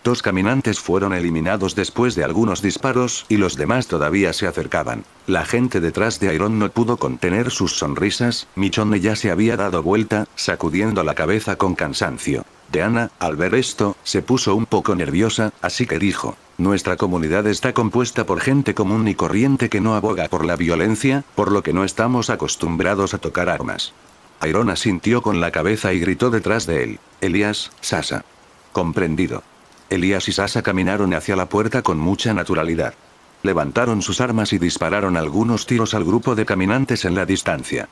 Dos caminantes fueron eliminados después de algunos disparos y los demás todavía se acercaban. La gente detrás de Iron no pudo contener sus sonrisas, Michonne ya se había dado vuelta, sacudiendo la cabeza con cansancio. Deana, al ver esto, se puso un poco nerviosa, así que dijo, nuestra comunidad está compuesta por gente común y corriente que no aboga por la violencia, por lo que no estamos acostumbrados a tocar armas. Iron asintió con la cabeza y gritó detrás de él, Elías, Sasa. Comprendido. Elías y Sasa caminaron hacia la puerta con mucha naturalidad. Levantaron sus armas y dispararon algunos tiros al grupo de caminantes en la distancia.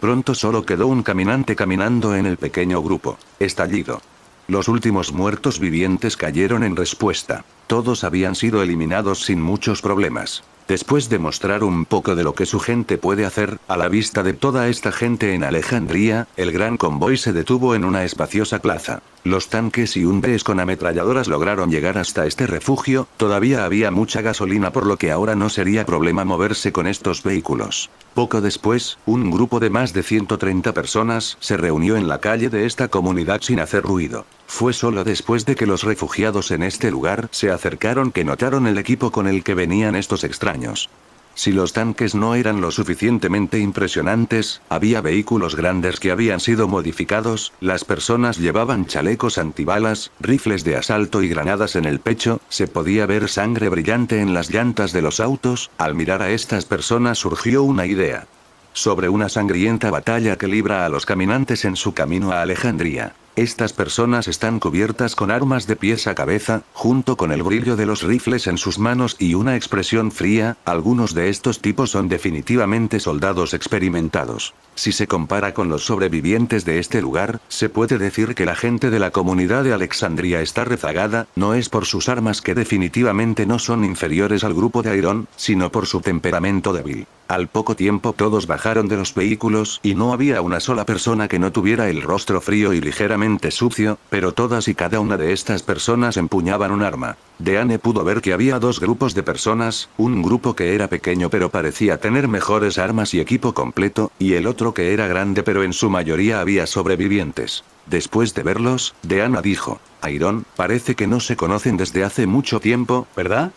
Pronto solo quedó un caminante caminando en el pequeño grupo, estallido. Los últimos muertos vivientes cayeron en respuesta. Todos habían sido eliminados sin muchos problemas. Después de mostrar un poco de lo que su gente puede hacer, a la vista de toda esta gente en Alejandría, el gran convoy se detuvo en una espaciosa plaza. Los tanques y un bes con ametralladoras lograron llegar hasta este refugio, todavía había mucha gasolina por lo que ahora no sería problema moverse con estos vehículos. Poco después, un grupo de más de 130 personas se reunió en la calle de esta comunidad sin hacer ruido. Fue solo después de que los refugiados en este lugar se acercaron que notaron el equipo con el que venían estos extraños. Si los tanques no eran lo suficientemente impresionantes, había vehículos grandes que habían sido modificados, las personas llevaban chalecos antibalas, rifles de asalto y granadas en el pecho, se podía ver sangre brillante en las llantas de los autos, al mirar a estas personas surgió una idea. Sobre una sangrienta batalla que libra a los caminantes en su camino a Alejandría. Estas personas están cubiertas con armas de pies a cabeza, junto con el brillo de los rifles en sus manos y una expresión fría, algunos de estos tipos son definitivamente soldados experimentados. Si se compara con los sobrevivientes de este lugar, se puede decir que la gente de la comunidad de Alexandria está rezagada, no es por sus armas que definitivamente no son inferiores al grupo de Iron, sino por su temperamento débil. Al poco tiempo todos bajaron de los vehículos y no había una sola persona que no tuviera el rostro frío y ligeramente sucio, pero todas y cada una de estas personas empuñaban un arma. Deane pudo ver que había dos grupos de personas, un grupo que era pequeño pero parecía tener mejores armas y equipo completo, y el otro que era grande pero en su mayoría había sobrevivientes. Después de verlos, Deana dijo, "Ayrón, parece que no se conocen desde hace mucho tiempo, ¿verdad?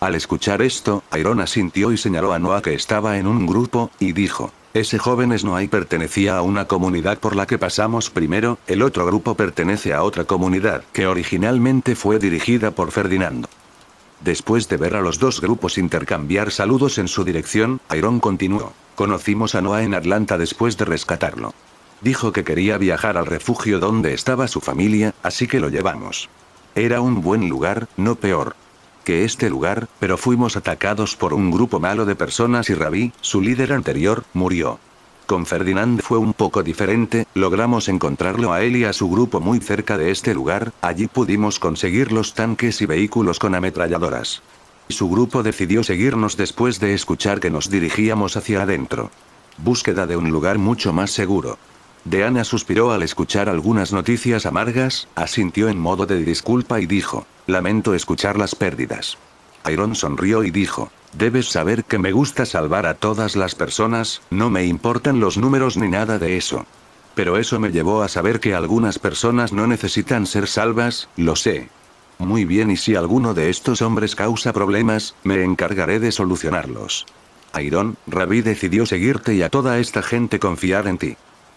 Al escuchar esto, Iron asintió y señaló a Noah que estaba en un grupo, y dijo, ese joven es y pertenecía a una comunidad por la que pasamos primero, el otro grupo pertenece a otra comunidad que originalmente fue dirigida por Ferdinando. Después de ver a los dos grupos intercambiar saludos en su dirección, Iron continuó. Conocimos a Noah en Atlanta después de rescatarlo. Dijo que quería viajar al refugio donde estaba su familia, así que lo llevamos. Era un buen lugar, no peor que este lugar, pero fuimos atacados por un grupo malo de personas y Rabí, su líder anterior, murió. Con Ferdinand fue un poco diferente, logramos encontrarlo a él y a su grupo muy cerca de este lugar, allí pudimos conseguir los tanques y vehículos con ametralladoras. Su grupo decidió seguirnos después de escuchar que nos dirigíamos hacia adentro. Búsqueda de un lugar mucho más seguro. Deana suspiró al escuchar algunas noticias amargas, asintió en modo de disculpa y dijo, Lamento escuchar las pérdidas. Iron sonrió y dijo, Debes saber que me gusta salvar a todas las personas, no me importan los números ni nada de eso. Pero eso me llevó a saber que algunas personas no necesitan ser salvas, lo sé. Muy bien y si alguno de estos hombres causa problemas, me encargaré de solucionarlos. Iron, Rabí decidió seguirte y a toda esta gente confiar en ti.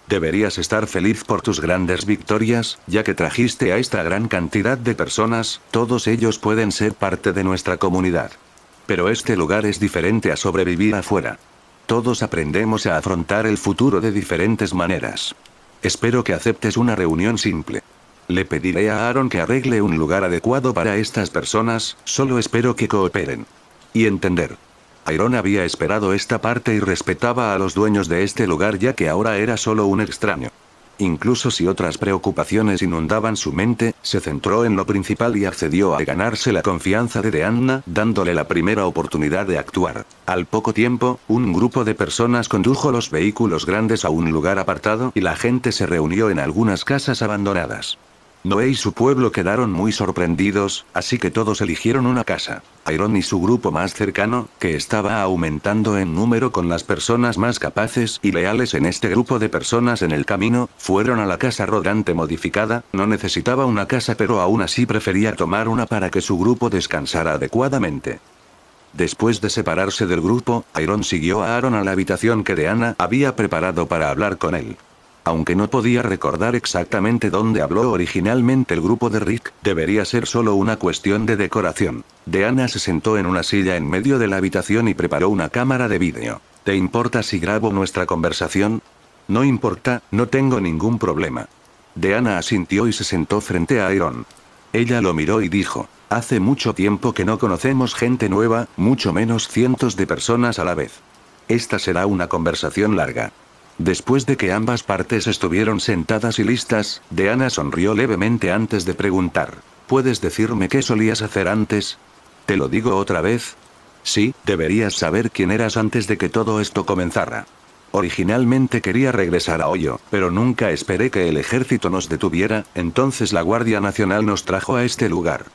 Deberías estar feliz por tus grandes victorias, ya que trajiste a esta gran cantidad de personas, todos ellos pueden ser parte de nuestra comunidad. Pero este lugar es diferente a sobrevivir afuera. Todos aprendemos a afrontar el futuro de diferentes maneras. Espero que aceptes una reunión simple. Le pediré a Aaron que arregle un lugar adecuado para estas personas, solo espero que cooperen. Y entender. Tyrone había esperado esta parte y respetaba a los dueños de este lugar ya que ahora era solo un extraño. Incluso si otras preocupaciones inundaban su mente, se centró en lo principal y accedió a ganarse la confianza de Deanna, dándole la primera oportunidad de actuar. Al poco tiempo, un grupo de personas condujo los vehículos grandes a un lugar apartado y la gente se reunió en algunas casas abandonadas. Noé y su pueblo quedaron muy sorprendidos, así que todos eligieron una casa. Iron y su grupo más cercano, que estaba aumentando en número con las personas más capaces y leales en este grupo de personas en el camino, fueron a la casa rodante modificada, no necesitaba una casa pero aún así prefería tomar una para que su grupo descansara adecuadamente. Después de separarse del grupo, Iron siguió a Aaron a la habitación que Deanna había preparado para hablar con él aunque no podía recordar exactamente dónde habló originalmente el grupo de Rick, debería ser solo una cuestión de decoración. Deanna se sentó en una silla en medio de la habitación y preparó una cámara de vídeo. ¿Te importa si grabo nuestra conversación? No importa, no tengo ningún problema. Deanna asintió y se sentó frente a Iron. Ella lo miró y dijo, hace mucho tiempo que no conocemos gente nueva, mucho menos cientos de personas a la vez. Esta será una conversación larga. Después de que ambas partes estuvieron sentadas y listas, Deana sonrió levemente antes de preguntar. ¿Puedes decirme qué solías hacer antes? ¿Te lo digo otra vez? Sí, deberías saber quién eras antes de que todo esto comenzara. Originalmente quería regresar a Hoyo, pero nunca esperé que el ejército nos detuviera, entonces la Guardia Nacional nos trajo a este lugar.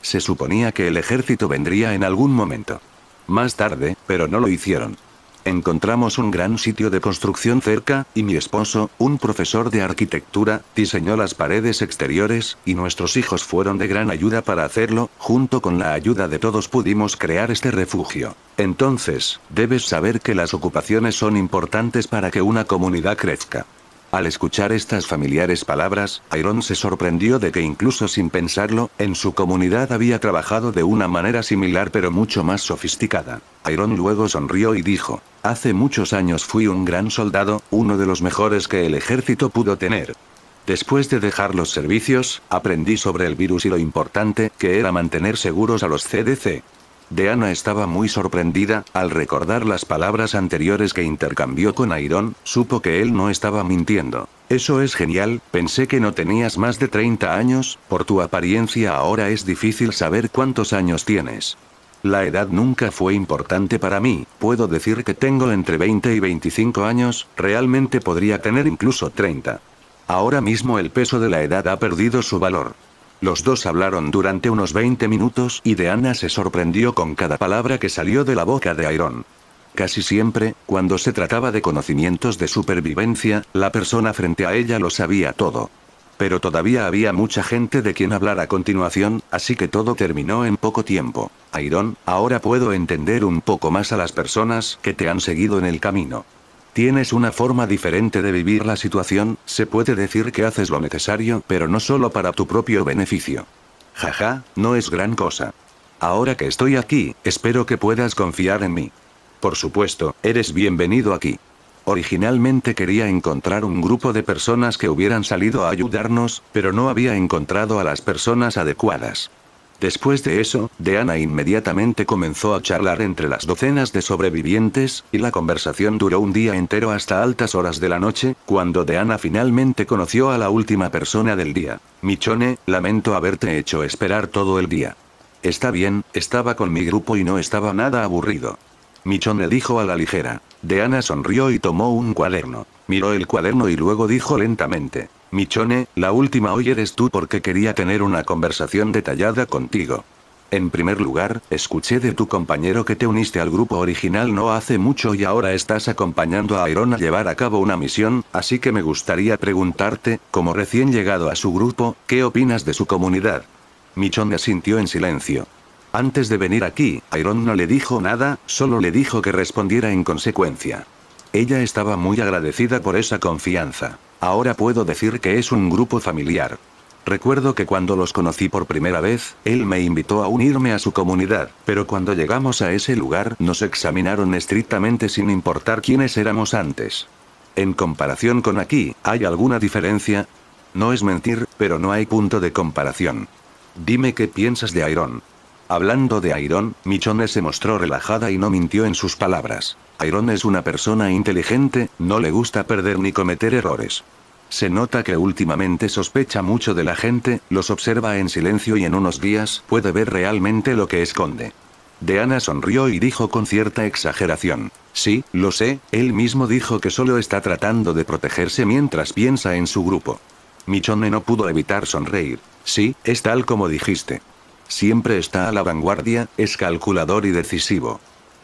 Se suponía que el ejército vendría en algún momento. Más tarde, pero no lo hicieron. Encontramos un gran sitio de construcción cerca, y mi esposo, un profesor de arquitectura, diseñó las paredes exteriores, y nuestros hijos fueron de gran ayuda para hacerlo, junto con la ayuda de todos pudimos crear este refugio. Entonces, debes saber que las ocupaciones son importantes para que una comunidad crezca. Al escuchar estas familiares palabras, Iron se sorprendió de que incluso sin pensarlo, en su comunidad había trabajado de una manera similar pero mucho más sofisticada. Iron luego sonrió y dijo, hace muchos años fui un gran soldado, uno de los mejores que el ejército pudo tener. Después de dejar los servicios, aprendí sobre el virus y lo importante que era mantener seguros a los CDC. Deana estaba muy sorprendida, al recordar las palabras anteriores que intercambió con Iron, supo que él no estaba mintiendo. Eso es genial, pensé que no tenías más de 30 años, por tu apariencia ahora es difícil saber cuántos años tienes. La edad nunca fue importante para mí, puedo decir que tengo entre 20 y 25 años, realmente podría tener incluso 30. Ahora mismo el peso de la edad ha perdido su valor. Los dos hablaron durante unos 20 minutos y Deanna se sorprendió con cada palabra que salió de la boca de Iron. Casi siempre, cuando se trataba de conocimientos de supervivencia, la persona frente a ella lo sabía todo. Pero todavía había mucha gente de quien hablar a continuación, así que todo terminó en poco tiempo. Iron, ahora puedo entender un poco más a las personas que te han seguido en el camino. Tienes una forma diferente de vivir la situación, se puede decir que haces lo necesario, pero no solo para tu propio beneficio. Jaja, no es gran cosa. Ahora que estoy aquí, espero que puedas confiar en mí. Por supuesto, eres bienvenido aquí. Originalmente quería encontrar un grupo de personas que hubieran salido a ayudarnos, pero no había encontrado a las personas adecuadas. Después de eso, Deana inmediatamente comenzó a charlar entre las docenas de sobrevivientes, y la conversación duró un día entero hasta altas horas de la noche, cuando Deana finalmente conoció a la última persona del día. Michone, lamento haberte hecho esperar todo el día. Está bien, estaba con mi grupo y no estaba nada aburrido. Michone dijo a la ligera. Deana sonrió y tomó un cuaderno. Miró el cuaderno y luego dijo lentamente. Michone, la última hoy eres tú porque quería tener una conversación detallada contigo. En primer lugar, escuché de tu compañero que te uniste al grupo original no hace mucho y ahora estás acompañando a Iron a llevar a cabo una misión, así que me gustaría preguntarte, como recién llegado a su grupo, ¿qué opinas de su comunidad? Michone asintió en silencio. Antes de venir aquí, Iron no le dijo nada, solo le dijo que respondiera en consecuencia. Ella estaba muy agradecida por esa confianza. Ahora puedo decir que es un grupo familiar. Recuerdo que cuando los conocí por primera vez, él me invitó a unirme a su comunidad, pero cuando llegamos a ese lugar nos examinaron estrictamente sin importar quiénes éramos antes. En comparación con aquí, ¿hay alguna diferencia? No es mentir, pero no hay punto de comparación. Dime qué piensas de Iron. Hablando de Iron, Michonne se mostró relajada y no mintió en sus palabras. Iron es una persona inteligente, no le gusta perder ni cometer errores. Se nota que últimamente sospecha mucho de la gente, los observa en silencio y en unos días puede ver realmente lo que esconde. Deana sonrió y dijo con cierta exageración. Sí, lo sé, él mismo dijo que solo está tratando de protegerse mientras piensa en su grupo. Michone no pudo evitar sonreír. Sí, es tal como dijiste. Siempre está a la vanguardia, es calculador y decisivo.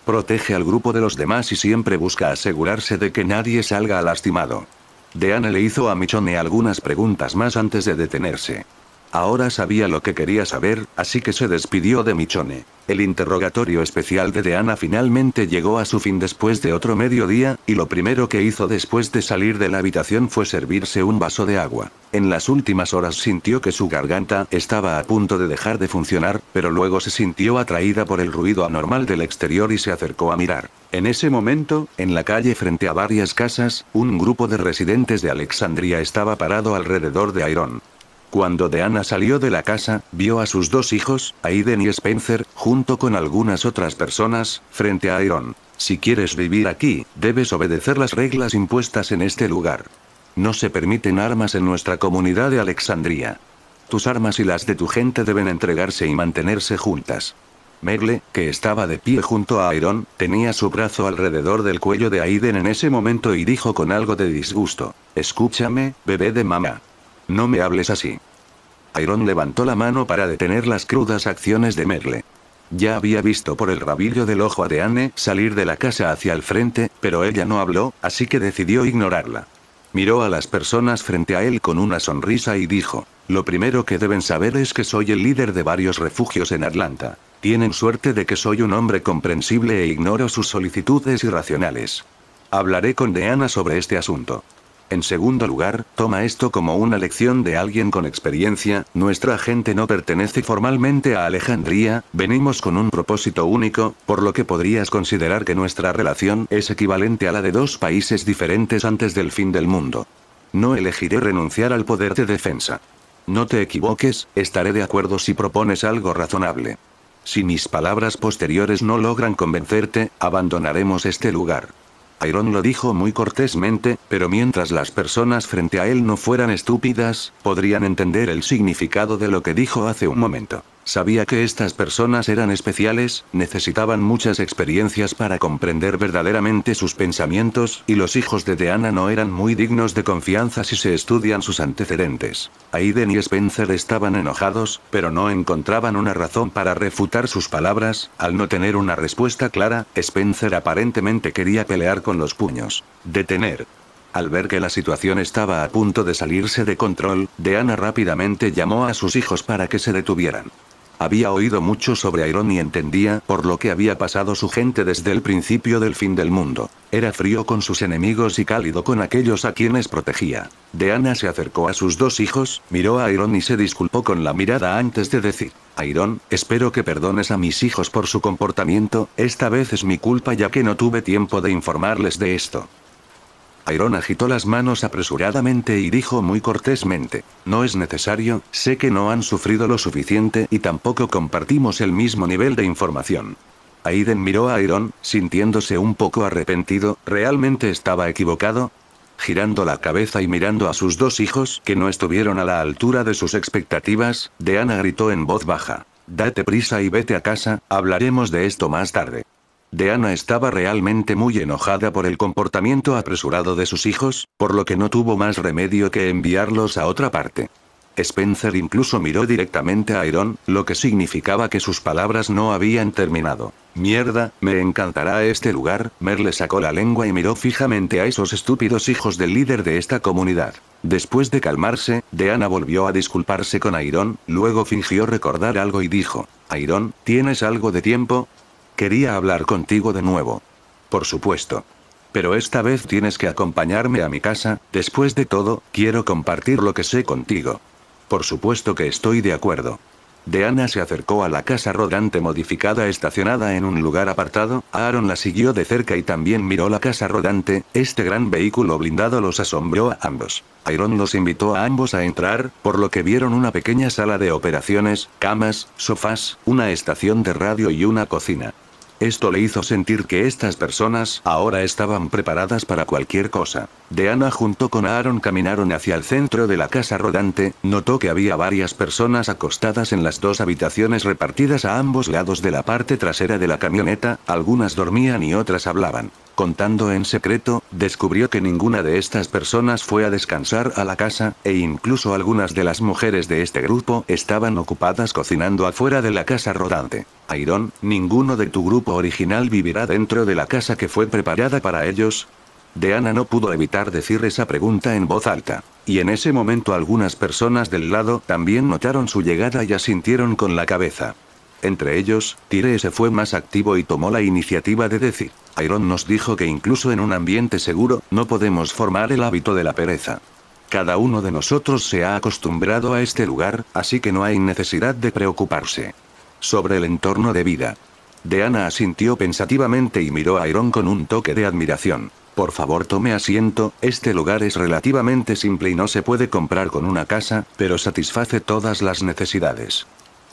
Protege al grupo de los demás y siempre busca asegurarse de que nadie salga lastimado. Deanna le hizo a Michonne algunas preguntas más antes de detenerse. Ahora sabía lo que quería saber, así que se despidió de Michone. El interrogatorio especial de Deana finalmente llegó a su fin después de otro mediodía, y lo primero que hizo después de salir de la habitación fue servirse un vaso de agua. En las últimas horas sintió que su garganta estaba a punto de dejar de funcionar, pero luego se sintió atraída por el ruido anormal del exterior y se acercó a mirar. En ese momento, en la calle frente a varias casas, un grupo de residentes de Alexandria estaba parado alrededor de Iron. Cuando Deanna salió de la casa, vio a sus dos hijos, Aiden y Spencer, junto con algunas otras personas, frente a Iron. Si quieres vivir aquí, debes obedecer las reglas impuestas en este lugar. No se permiten armas en nuestra comunidad de Alexandría. Tus armas y las de tu gente deben entregarse y mantenerse juntas. Merle, que estaba de pie junto a Iron, tenía su brazo alrededor del cuello de Aiden en ese momento y dijo con algo de disgusto, Escúchame, bebé de mamá. No me hables así. Iron levantó la mano para detener las crudas acciones de Merle. Ya había visto por el rabillo del ojo a Deane salir de la casa hacia el frente, pero ella no habló, así que decidió ignorarla. Miró a las personas frente a él con una sonrisa y dijo, lo primero que deben saber es que soy el líder de varios refugios en Atlanta. Tienen suerte de que soy un hombre comprensible e ignoro sus solicitudes irracionales. Hablaré con Deana sobre este asunto. En segundo lugar, toma esto como una lección de alguien con experiencia, nuestra gente no pertenece formalmente a Alejandría, venimos con un propósito único, por lo que podrías considerar que nuestra relación es equivalente a la de dos países diferentes antes del fin del mundo. No elegiré renunciar al poder de defensa. No te equivoques, estaré de acuerdo si propones algo razonable. Si mis palabras posteriores no logran convencerte, abandonaremos este lugar. Iron lo dijo muy cortésmente, pero mientras las personas frente a él no fueran estúpidas, podrían entender el significado de lo que dijo hace un momento. Sabía que estas personas eran especiales, necesitaban muchas experiencias para comprender verdaderamente sus pensamientos, y los hijos de Deanna no eran muy dignos de confianza si se estudian sus antecedentes. Aiden y Spencer estaban enojados, pero no encontraban una razón para refutar sus palabras, al no tener una respuesta clara, Spencer aparentemente quería pelear con los puños. Detener, al ver que la situación estaba a punto de salirse de control, Deanna rápidamente llamó a sus hijos para que se detuvieran. Había oído mucho sobre Iron y entendía por lo que había pasado su gente desde el principio del fin del mundo. Era frío con sus enemigos y cálido con aquellos a quienes protegía. Deanna se acercó a sus dos hijos, miró a Iron y se disculpó con la mirada antes de decir, Iron, espero que perdones a mis hijos por su comportamiento, esta vez es mi culpa ya que no tuve tiempo de informarles de esto. Ayrón agitó las manos apresuradamente y dijo muy cortésmente, no es necesario, sé que no han sufrido lo suficiente y tampoco compartimos el mismo nivel de información. Aiden miró a Iron, sintiéndose un poco arrepentido, ¿realmente estaba equivocado? Girando la cabeza y mirando a sus dos hijos que no estuvieron a la altura de sus expectativas, Deana gritó en voz baja. Date prisa y vete a casa, hablaremos de esto más tarde. Deanna estaba realmente muy enojada por el comportamiento apresurado de sus hijos, por lo que no tuvo más remedio que enviarlos a otra parte. Spencer incluso miró directamente a Iron, lo que significaba que sus palabras no habían terminado. Mierda, me encantará este lugar, Merle sacó la lengua y miró fijamente a esos estúpidos hijos del líder de esta comunidad. Después de calmarse, Deanna volvió a disculparse con Iron, luego fingió recordar algo y dijo, Iron, ¿tienes algo de tiempo? Quería hablar contigo de nuevo. Por supuesto. Pero esta vez tienes que acompañarme a mi casa, después de todo, quiero compartir lo que sé contigo. Por supuesto que estoy de acuerdo. Deanna se acercó a la casa rodante modificada estacionada en un lugar apartado, Aaron la siguió de cerca y también miró la casa rodante, este gran vehículo blindado los asombró a ambos. Aaron los invitó a ambos a entrar, por lo que vieron una pequeña sala de operaciones, camas, sofás, una estación de radio y una cocina. Esto le hizo sentir que estas personas ahora estaban preparadas para cualquier cosa. Deanna junto con Aaron caminaron hacia el centro de la casa rodante, notó que había varias personas acostadas en las dos habitaciones repartidas a ambos lados de la parte trasera de la camioneta, algunas dormían y otras hablaban contando en secreto, descubrió que ninguna de estas personas fue a descansar a la casa, e incluso algunas de las mujeres de este grupo estaban ocupadas cocinando afuera de la casa rodante. Airon, ninguno de tu grupo original vivirá dentro de la casa que fue preparada para ellos, Deana no pudo evitar decir esa pregunta en voz alta. Y en ese momento algunas personas del lado también notaron su llegada y asintieron con la cabeza. Entre ellos, Tire se fue más activo y tomó la iniciativa de decir. Iron nos dijo que incluso en un ambiente seguro, no podemos formar el hábito de la pereza. Cada uno de nosotros se ha acostumbrado a este lugar, así que no hay necesidad de preocuparse. Sobre el entorno de vida. Deana asintió pensativamente y miró a Iron con un toque de admiración. Por favor tome asiento, este lugar es relativamente simple y no se puede comprar con una casa, pero satisface todas las necesidades.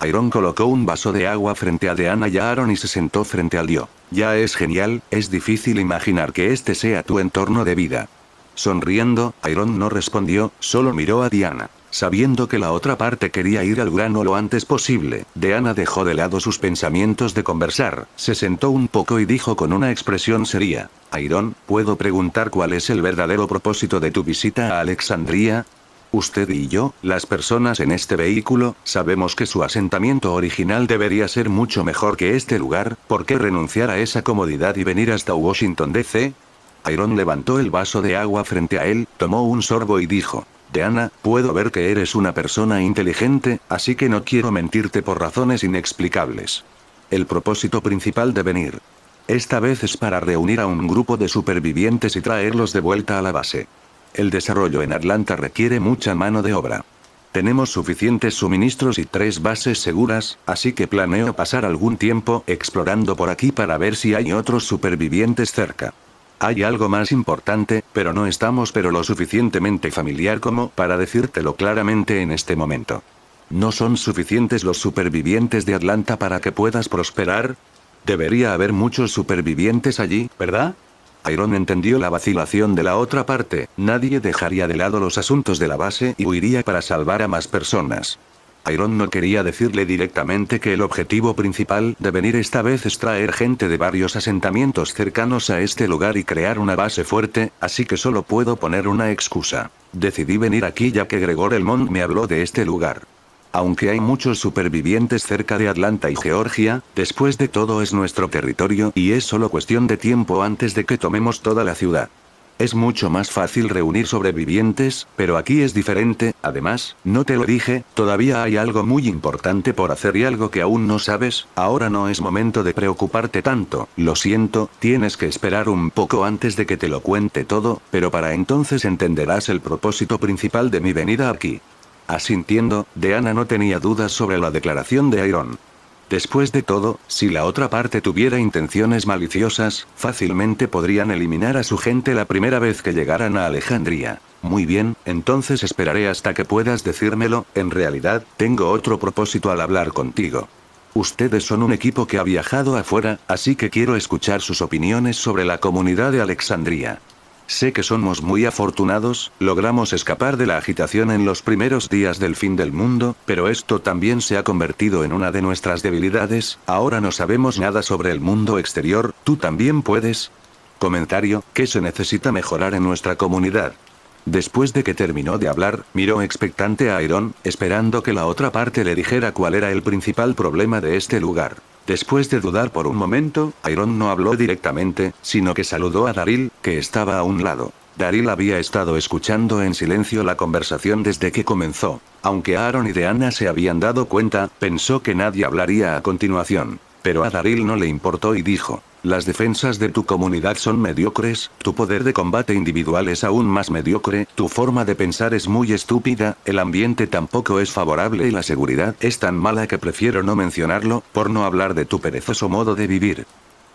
Iron colocó un vaso de agua frente a Deanna y Aaron y se sentó frente al dios. Ya es genial, es difícil imaginar que este sea tu entorno de vida. Sonriendo, Iron no respondió, solo miró a Diana. Sabiendo que la otra parte quería ir al grano lo antes posible, Deanna dejó de lado sus pensamientos de conversar, se sentó un poco y dijo con una expresión seria, Iron, ¿puedo preguntar cuál es el verdadero propósito de tu visita a Alexandría? Usted y yo, las personas en este vehículo, sabemos que su asentamiento original debería ser mucho mejor que este lugar, ¿por qué renunciar a esa comodidad y venir hasta Washington DC? Iron levantó el vaso de agua frente a él, tomó un sorbo y dijo, Deana, puedo ver que eres una persona inteligente, así que no quiero mentirte por razones inexplicables. El propósito principal de venir. Esta vez es para reunir a un grupo de supervivientes y traerlos de vuelta a la base el desarrollo en Atlanta requiere mucha mano de obra. Tenemos suficientes suministros y tres bases seguras, así que planeo pasar algún tiempo explorando por aquí para ver si hay otros supervivientes cerca. Hay algo más importante, pero no estamos pero lo suficientemente familiar como para decírtelo claramente en este momento. ¿No son suficientes los supervivientes de Atlanta para que puedas prosperar? Debería haber muchos supervivientes allí, ¿verdad? Iron entendió la vacilación de la otra parte, nadie dejaría de lado los asuntos de la base y huiría para salvar a más personas. Iron no quería decirle directamente que el objetivo principal de venir esta vez es traer gente de varios asentamientos cercanos a este lugar y crear una base fuerte, así que solo puedo poner una excusa. Decidí venir aquí ya que Gregor Elmond me habló de este lugar. Aunque hay muchos supervivientes cerca de Atlanta y Georgia, después de todo es nuestro territorio y es solo cuestión de tiempo antes de que tomemos toda la ciudad. Es mucho más fácil reunir sobrevivientes, pero aquí es diferente, además, no te lo dije, todavía hay algo muy importante por hacer y algo que aún no sabes, ahora no es momento de preocuparte tanto, lo siento, tienes que esperar un poco antes de que te lo cuente todo, pero para entonces entenderás el propósito principal de mi venida aquí. Asintiendo, Deana no tenía dudas sobre la declaración de Iron. Después de todo, si la otra parte tuviera intenciones maliciosas, fácilmente podrían eliminar a su gente la primera vez que llegaran a Alejandría. Muy bien, entonces esperaré hasta que puedas decírmelo, en realidad, tengo otro propósito al hablar contigo. Ustedes son un equipo que ha viajado afuera, así que quiero escuchar sus opiniones sobre la comunidad de Alexandría. Sé que somos muy afortunados, logramos escapar de la agitación en los primeros días del fin del mundo, pero esto también se ha convertido en una de nuestras debilidades, ahora no sabemos nada sobre el mundo exterior, tú también puedes. Comentario, ¿qué se necesita mejorar en nuestra comunidad? Después de que terminó de hablar, miró expectante a Iron, esperando que la otra parte le dijera cuál era el principal problema de este lugar. Después de dudar por un momento, Iron no habló directamente, sino que saludó a Daril, que estaba a un lado. Daril había estado escuchando en silencio la conversación desde que comenzó. Aunque Aaron y Deanna se habían dado cuenta, pensó que nadie hablaría a continuación. Pero a Daril no le importó y dijo, las defensas de tu comunidad son mediocres, tu poder de combate individual es aún más mediocre, tu forma de pensar es muy estúpida, el ambiente tampoco es favorable y la seguridad es tan mala que prefiero no mencionarlo, por no hablar de tu perezoso modo de vivir.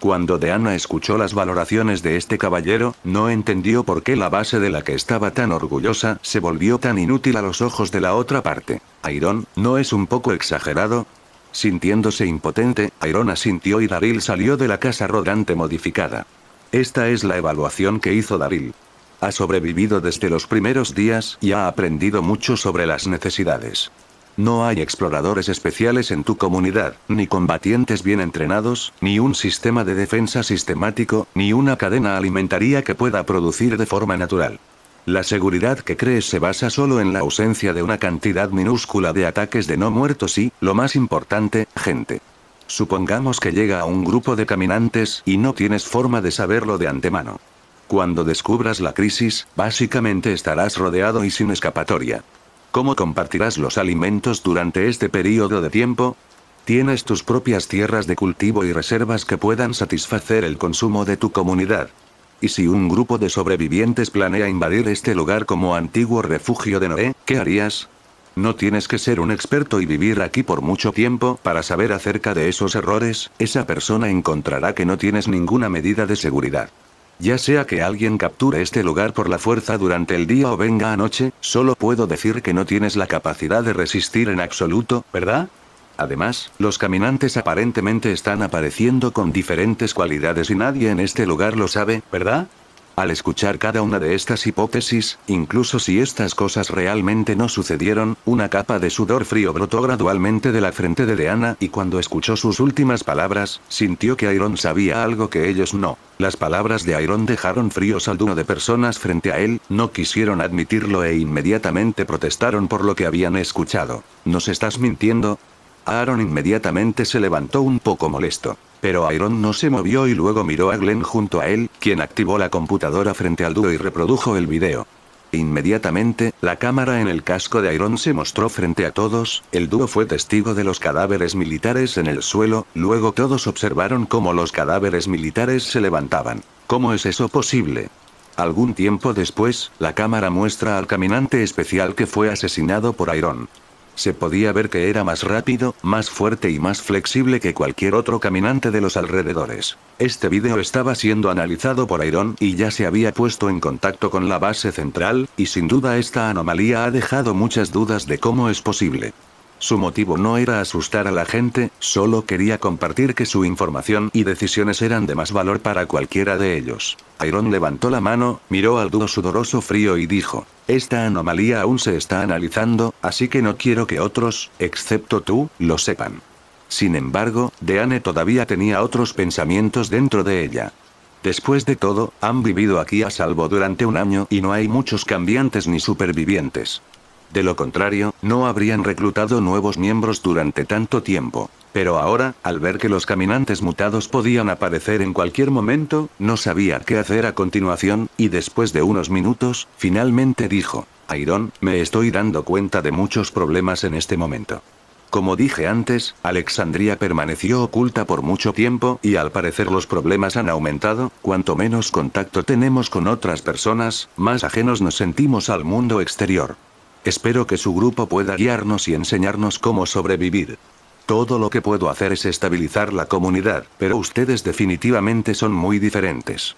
Cuando Deanna escuchó las valoraciones de este caballero, no entendió por qué la base de la que estaba tan orgullosa se volvió tan inútil a los ojos de la otra parte. Iron ¿no es un poco exagerado? Sintiéndose impotente, Iron asintió y Daril salió de la casa rodante modificada. Esta es la evaluación que hizo Daril. Ha sobrevivido desde los primeros días y ha aprendido mucho sobre las necesidades. No hay exploradores especiales en tu comunidad, ni combatientes bien entrenados, ni un sistema de defensa sistemático, ni una cadena alimentaria que pueda producir de forma natural. La seguridad que crees se basa solo en la ausencia de una cantidad minúscula de ataques de no muertos y, lo más importante, gente. Supongamos que llega a un grupo de caminantes y no tienes forma de saberlo de antemano. Cuando descubras la crisis, básicamente estarás rodeado y sin escapatoria. ¿Cómo compartirás los alimentos durante este periodo de tiempo? Tienes tus propias tierras de cultivo y reservas que puedan satisfacer el consumo de tu comunidad y si un grupo de sobrevivientes planea invadir este lugar como antiguo refugio de Noé, ¿qué harías? No tienes que ser un experto y vivir aquí por mucho tiempo para saber acerca de esos errores, esa persona encontrará que no tienes ninguna medida de seguridad. Ya sea que alguien capture este lugar por la fuerza durante el día o venga anoche, solo puedo decir que no tienes la capacidad de resistir en absoluto, ¿verdad? Además, los caminantes aparentemente están apareciendo con diferentes cualidades y nadie en este lugar lo sabe, ¿verdad? Al escuchar cada una de estas hipótesis, incluso si estas cosas realmente no sucedieron, una capa de sudor frío brotó gradualmente de la frente de Deana y cuando escuchó sus últimas palabras, sintió que Iron sabía algo que ellos no. Las palabras de Iron dejaron fríos al de personas frente a él, no quisieron admitirlo e inmediatamente protestaron por lo que habían escuchado. ¿Nos estás mintiendo? Aaron inmediatamente se levantó un poco molesto. Pero Iron no se movió y luego miró a Glenn junto a él, quien activó la computadora frente al dúo y reprodujo el video. Inmediatamente, la cámara en el casco de Iron se mostró frente a todos, el dúo fue testigo de los cadáveres militares en el suelo, luego todos observaron cómo los cadáveres militares se levantaban. ¿Cómo es eso posible? Algún tiempo después, la cámara muestra al caminante especial que fue asesinado por Iron. Se podía ver que era más rápido, más fuerte y más flexible que cualquier otro caminante de los alrededores. Este vídeo estaba siendo analizado por Iron y ya se había puesto en contacto con la base central, y sin duda esta anomalía ha dejado muchas dudas de cómo es posible. Su motivo no era asustar a la gente, solo quería compartir que su información y decisiones eran de más valor para cualquiera de ellos. Iron levantó la mano, miró al dúo sudoroso frío y dijo, esta anomalía aún se está analizando, así que no quiero que otros, excepto tú, lo sepan. Sin embargo, Deane todavía tenía otros pensamientos dentro de ella. Después de todo, han vivido aquí a salvo durante un año y no hay muchos cambiantes ni supervivientes. De lo contrario, no habrían reclutado nuevos miembros durante tanto tiempo. Pero ahora, al ver que los caminantes mutados podían aparecer en cualquier momento, no sabía qué hacer a continuación, y después de unos minutos, finalmente dijo, "Iron me estoy dando cuenta de muchos problemas en este momento. Como dije antes, Alexandria permaneció oculta por mucho tiempo y al parecer los problemas han aumentado, cuanto menos contacto tenemos con otras personas, más ajenos nos sentimos al mundo exterior. Espero que su grupo pueda guiarnos y enseñarnos cómo sobrevivir. Todo lo que puedo hacer es estabilizar la comunidad, pero ustedes definitivamente son muy diferentes.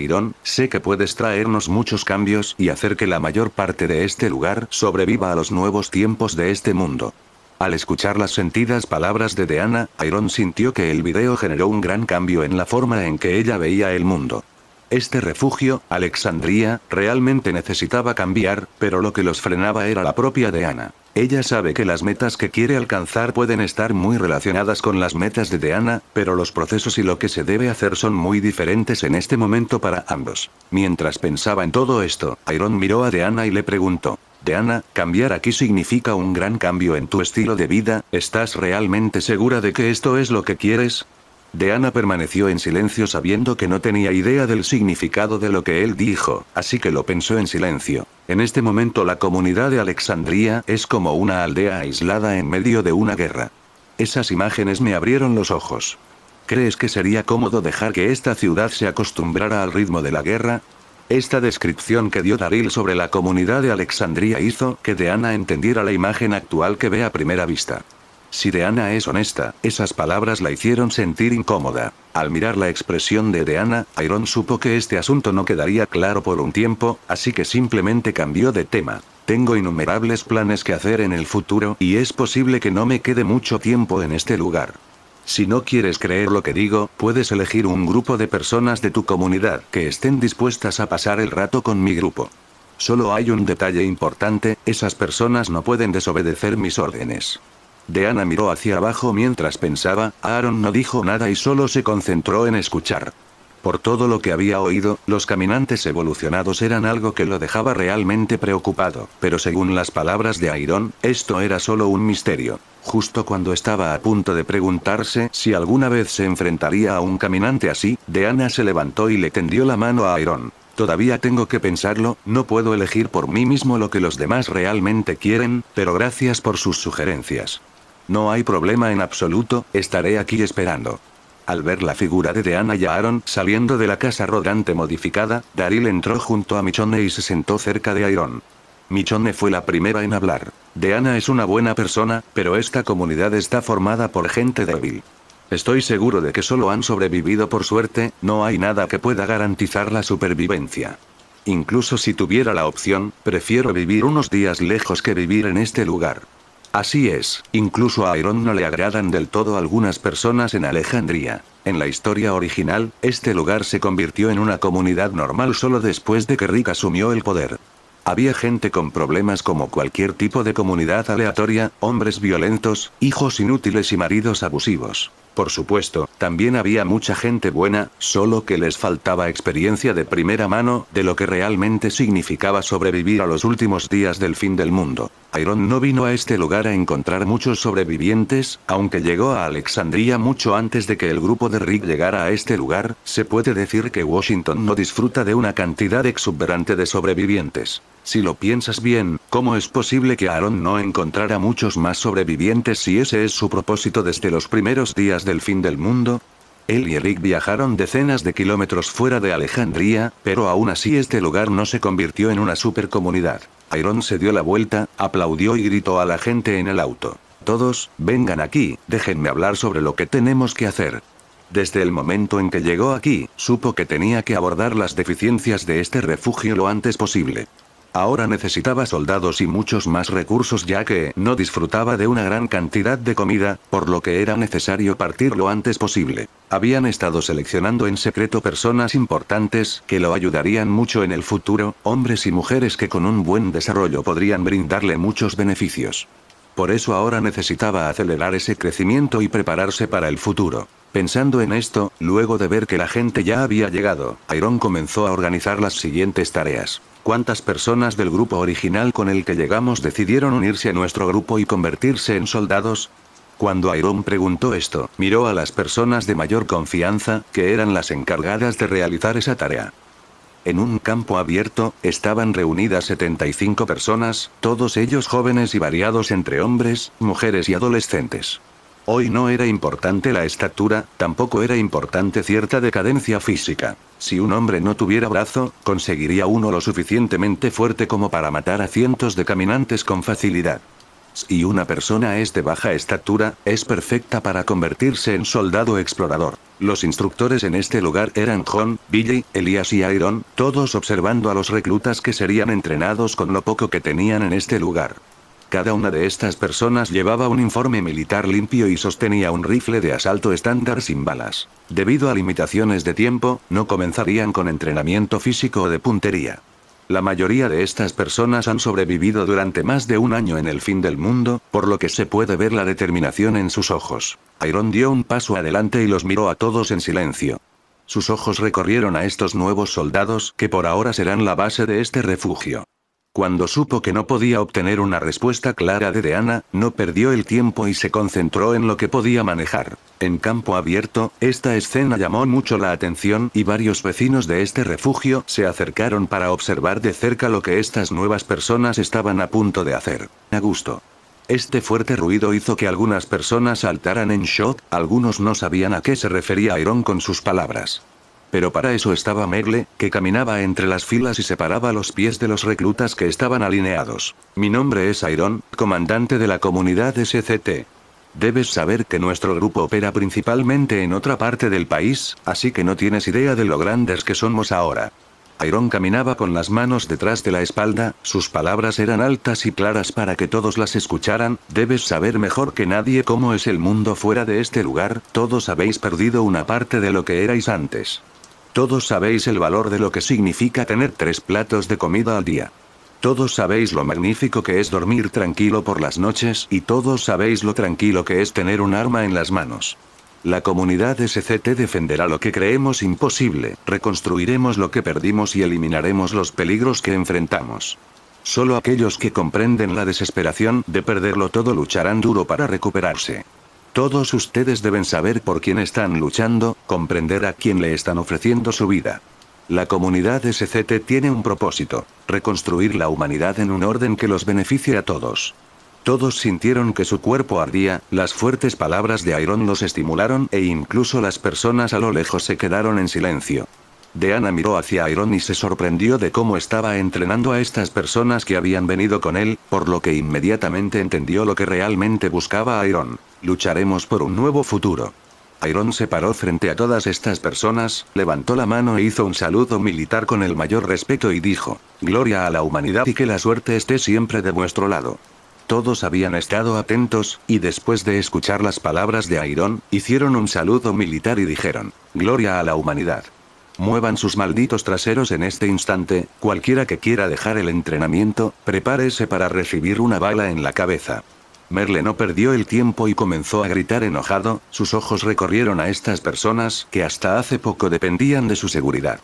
Iron, sé que puedes traernos muchos cambios y hacer que la mayor parte de este lugar sobreviva a los nuevos tiempos de este mundo. Al escuchar las sentidas palabras de Deanna, Iron sintió que el video generó un gran cambio en la forma en que ella veía el mundo. Este refugio, Alexandría, realmente necesitaba cambiar, pero lo que los frenaba era la propia Deana. Ella sabe que las metas que quiere alcanzar pueden estar muy relacionadas con las metas de Deana, pero los procesos y lo que se debe hacer son muy diferentes en este momento para ambos. Mientras pensaba en todo esto, Iron miró a Deana y le preguntó, Deana, cambiar aquí significa un gran cambio en tu estilo de vida, ¿estás realmente segura de que esto es lo que quieres? Deana permaneció en silencio sabiendo que no tenía idea del significado de lo que él dijo, así que lo pensó en silencio. En este momento la comunidad de Alexandría es como una aldea aislada en medio de una guerra. Esas imágenes me abrieron los ojos. ¿Crees que sería cómodo dejar que esta ciudad se acostumbrara al ritmo de la guerra? Esta descripción que dio Daril sobre la comunidad de Alexandría hizo que Deana entendiera la imagen actual que ve a primera vista. Si Deana es honesta, esas palabras la hicieron sentir incómoda. Al mirar la expresión de Deana, Iron supo que este asunto no quedaría claro por un tiempo, así que simplemente cambió de tema. Tengo innumerables planes que hacer en el futuro y es posible que no me quede mucho tiempo en este lugar. Si no quieres creer lo que digo, puedes elegir un grupo de personas de tu comunidad que estén dispuestas a pasar el rato con mi grupo. Solo hay un detalle importante, esas personas no pueden desobedecer mis órdenes. Deana miró hacia abajo mientras pensaba, Aaron no dijo nada y solo se concentró en escuchar. Por todo lo que había oído, los caminantes evolucionados eran algo que lo dejaba realmente preocupado, pero según las palabras de Aaron, esto era solo un misterio. Justo cuando estaba a punto de preguntarse si alguna vez se enfrentaría a un caminante así, Deana se levantó y le tendió la mano a Aaron. Todavía tengo que pensarlo, no puedo elegir por mí mismo lo que los demás realmente quieren, pero gracias por sus sugerencias. No hay problema en absoluto, estaré aquí esperando. Al ver la figura de Deanna y Aaron saliendo de la casa rodante modificada, Daryl entró junto a Michonne y se sentó cerca de Aaron. Michonne fue la primera en hablar. Deanna es una buena persona, pero esta comunidad está formada por gente débil. Estoy seguro de que solo han sobrevivido por suerte, no hay nada que pueda garantizar la supervivencia. Incluso si tuviera la opción, prefiero vivir unos días lejos que vivir en este lugar. Así es, incluso a Iron no le agradan del todo algunas personas en Alejandría. En la historia original, este lugar se convirtió en una comunidad normal solo después de que Rick asumió el poder. Había gente con problemas como cualquier tipo de comunidad aleatoria, hombres violentos, hijos inútiles y maridos abusivos. Por supuesto, también había mucha gente buena, solo que les faltaba experiencia de primera mano de lo que realmente significaba sobrevivir a los últimos días del fin del mundo. Aaron no vino a este lugar a encontrar muchos sobrevivientes, aunque llegó a Alexandria mucho antes de que el grupo de Rick llegara a este lugar, se puede decir que Washington no disfruta de una cantidad exuberante de sobrevivientes. Si lo piensas bien, ¿cómo es posible que Aaron no encontrara muchos más sobrevivientes si ese es su propósito desde los primeros días del fin del mundo? Él y Rick viajaron decenas de kilómetros fuera de Alejandría, pero aún así este lugar no se convirtió en una supercomunidad. Iron se dio la vuelta, aplaudió y gritó a la gente en el auto. Todos, vengan aquí, déjenme hablar sobre lo que tenemos que hacer. Desde el momento en que llegó aquí, supo que tenía que abordar las deficiencias de este refugio lo antes posible. Ahora necesitaba soldados y muchos más recursos ya que no disfrutaba de una gran cantidad de comida, por lo que era necesario partir lo antes posible. Habían estado seleccionando en secreto personas importantes que lo ayudarían mucho en el futuro, hombres y mujeres que con un buen desarrollo podrían brindarle muchos beneficios. Por eso ahora necesitaba acelerar ese crecimiento y prepararse para el futuro. Pensando en esto, luego de ver que la gente ya había llegado, Iron comenzó a organizar las siguientes tareas. ¿Cuántas personas del grupo original con el que llegamos decidieron unirse a nuestro grupo y convertirse en soldados? Cuando Iron preguntó esto, miró a las personas de mayor confianza, que eran las encargadas de realizar esa tarea. En un campo abierto, estaban reunidas 75 personas, todos ellos jóvenes y variados entre hombres, mujeres y adolescentes. Hoy no era importante la estatura, tampoco era importante cierta decadencia física. Si un hombre no tuviera brazo, conseguiría uno lo suficientemente fuerte como para matar a cientos de caminantes con facilidad. Si una persona es de baja estatura, es perfecta para convertirse en soldado explorador. Los instructores en este lugar eran John, Billy, Elias y Iron, todos observando a los reclutas que serían entrenados con lo poco que tenían en este lugar. Cada una de estas personas llevaba un informe militar limpio y sostenía un rifle de asalto estándar sin balas. Debido a limitaciones de tiempo, no comenzarían con entrenamiento físico o de puntería. La mayoría de estas personas han sobrevivido durante más de un año en el fin del mundo, por lo que se puede ver la determinación en sus ojos. Iron dio un paso adelante y los miró a todos en silencio. Sus ojos recorrieron a estos nuevos soldados que por ahora serán la base de este refugio. Cuando supo que no podía obtener una respuesta clara de Deana, no perdió el tiempo y se concentró en lo que podía manejar. En campo abierto, esta escena llamó mucho la atención y varios vecinos de este refugio se acercaron para observar de cerca lo que estas nuevas personas estaban a punto de hacer. A gusto. Este fuerte ruido hizo que algunas personas saltaran en shock, algunos no sabían a qué se refería Iron con sus palabras. Pero para eso estaba Megle, que caminaba entre las filas y separaba los pies de los reclutas que estaban alineados. Mi nombre es Iron, comandante de la comunidad SCT. Debes saber que nuestro grupo opera principalmente en otra parte del país, así que no tienes idea de lo grandes que somos ahora. Iron caminaba con las manos detrás de la espalda, sus palabras eran altas y claras para que todos las escucharan, debes saber mejor que nadie cómo es el mundo fuera de este lugar, todos habéis perdido una parte de lo que erais antes. Todos sabéis el valor de lo que significa tener tres platos de comida al día. Todos sabéis lo magnífico que es dormir tranquilo por las noches y todos sabéis lo tranquilo que es tener un arma en las manos. La comunidad SCT defenderá lo que creemos imposible, reconstruiremos lo que perdimos y eliminaremos los peligros que enfrentamos. Solo aquellos que comprenden la desesperación de perderlo todo lucharán duro para recuperarse. Todos ustedes deben saber por quién están luchando, comprender a quién le están ofreciendo su vida. La comunidad SCT tiene un propósito, reconstruir la humanidad en un orden que los beneficie a todos. Todos sintieron que su cuerpo ardía, las fuertes palabras de Iron los estimularon e incluso las personas a lo lejos se quedaron en silencio. Deanna miró hacia Iron y se sorprendió de cómo estaba entrenando a estas personas que habían venido con él, por lo que inmediatamente entendió lo que realmente buscaba Iron. Lucharemos por un nuevo futuro. Iron se paró frente a todas estas personas, levantó la mano e hizo un saludo militar con el mayor respeto y dijo, Gloria a la humanidad y que la suerte esté siempre de vuestro lado. Todos habían estado atentos, y después de escuchar las palabras de Iron, hicieron un saludo militar y dijeron, Gloria a la humanidad. Muevan sus malditos traseros en este instante, cualquiera que quiera dejar el entrenamiento, prepárese para recibir una bala en la cabeza. Merle no perdió el tiempo y comenzó a gritar enojado, sus ojos recorrieron a estas personas que hasta hace poco dependían de su seguridad.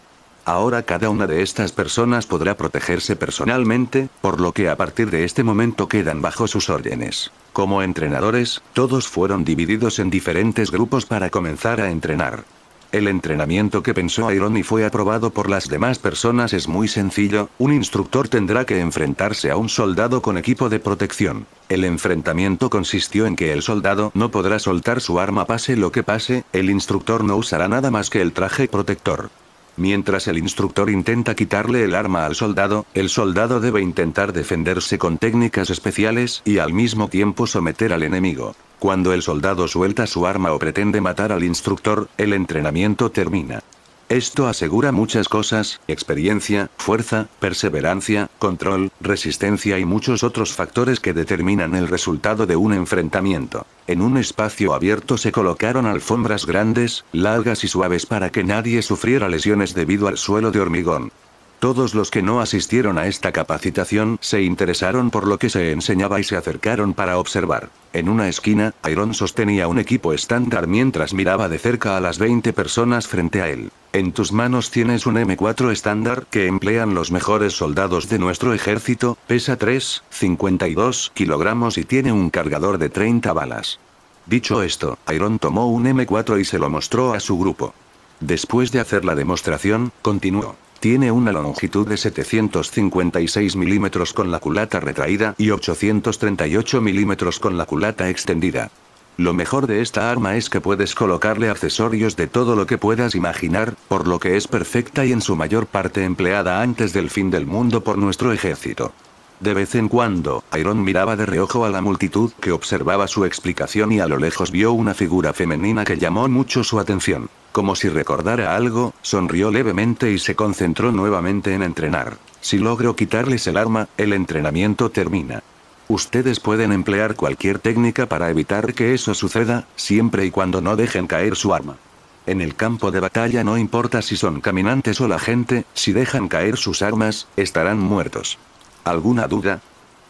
Ahora cada una de estas personas podrá protegerse personalmente, por lo que a partir de este momento quedan bajo sus órdenes. Como entrenadores, todos fueron divididos en diferentes grupos para comenzar a entrenar. El entrenamiento que pensó Iron y fue aprobado por las demás personas es muy sencillo, un instructor tendrá que enfrentarse a un soldado con equipo de protección. El enfrentamiento consistió en que el soldado no podrá soltar su arma pase lo que pase, el instructor no usará nada más que el traje protector. Mientras el instructor intenta quitarle el arma al soldado, el soldado debe intentar defenderse con técnicas especiales y al mismo tiempo someter al enemigo. Cuando el soldado suelta su arma o pretende matar al instructor, el entrenamiento termina. Esto asegura muchas cosas, experiencia, fuerza, perseverancia, control, resistencia y muchos otros factores que determinan el resultado de un enfrentamiento. En un espacio abierto se colocaron alfombras grandes, largas y suaves para que nadie sufriera lesiones debido al suelo de hormigón. Todos los que no asistieron a esta capacitación se interesaron por lo que se enseñaba y se acercaron para observar. En una esquina, Iron sostenía un equipo estándar mientras miraba de cerca a las 20 personas frente a él. En tus manos tienes un M4 estándar que emplean los mejores soldados de nuestro ejército, pesa 3,52 kilogramos y tiene un cargador de 30 balas. Dicho esto, Iron tomó un M4 y se lo mostró a su grupo. Después de hacer la demostración, continuó. Tiene una longitud de 756 milímetros con la culata retraída y 838 milímetros con la culata extendida. Lo mejor de esta arma es que puedes colocarle accesorios de todo lo que puedas imaginar, por lo que es perfecta y en su mayor parte empleada antes del fin del mundo por nuestro ejército. De vez en cuando, Iron miraba de reojo a la multitud que observaba su explicación y a lo lejos vio una figura femenina que llamó mucho su atención. Como si recordara algo, sonrió levemente y se concentró nuevamente en entrenar. Si logro quitarles el arma, el entrenamiento termina. Ustedes pueden emplear cualquier técnica para evitar que eso suceda, siempre y cuando no dejen caer su arma. En el campo de batalla no importa si son caminantes o la gente, si dejan caer sus armas, estarán muertos. ¿Alguna duda?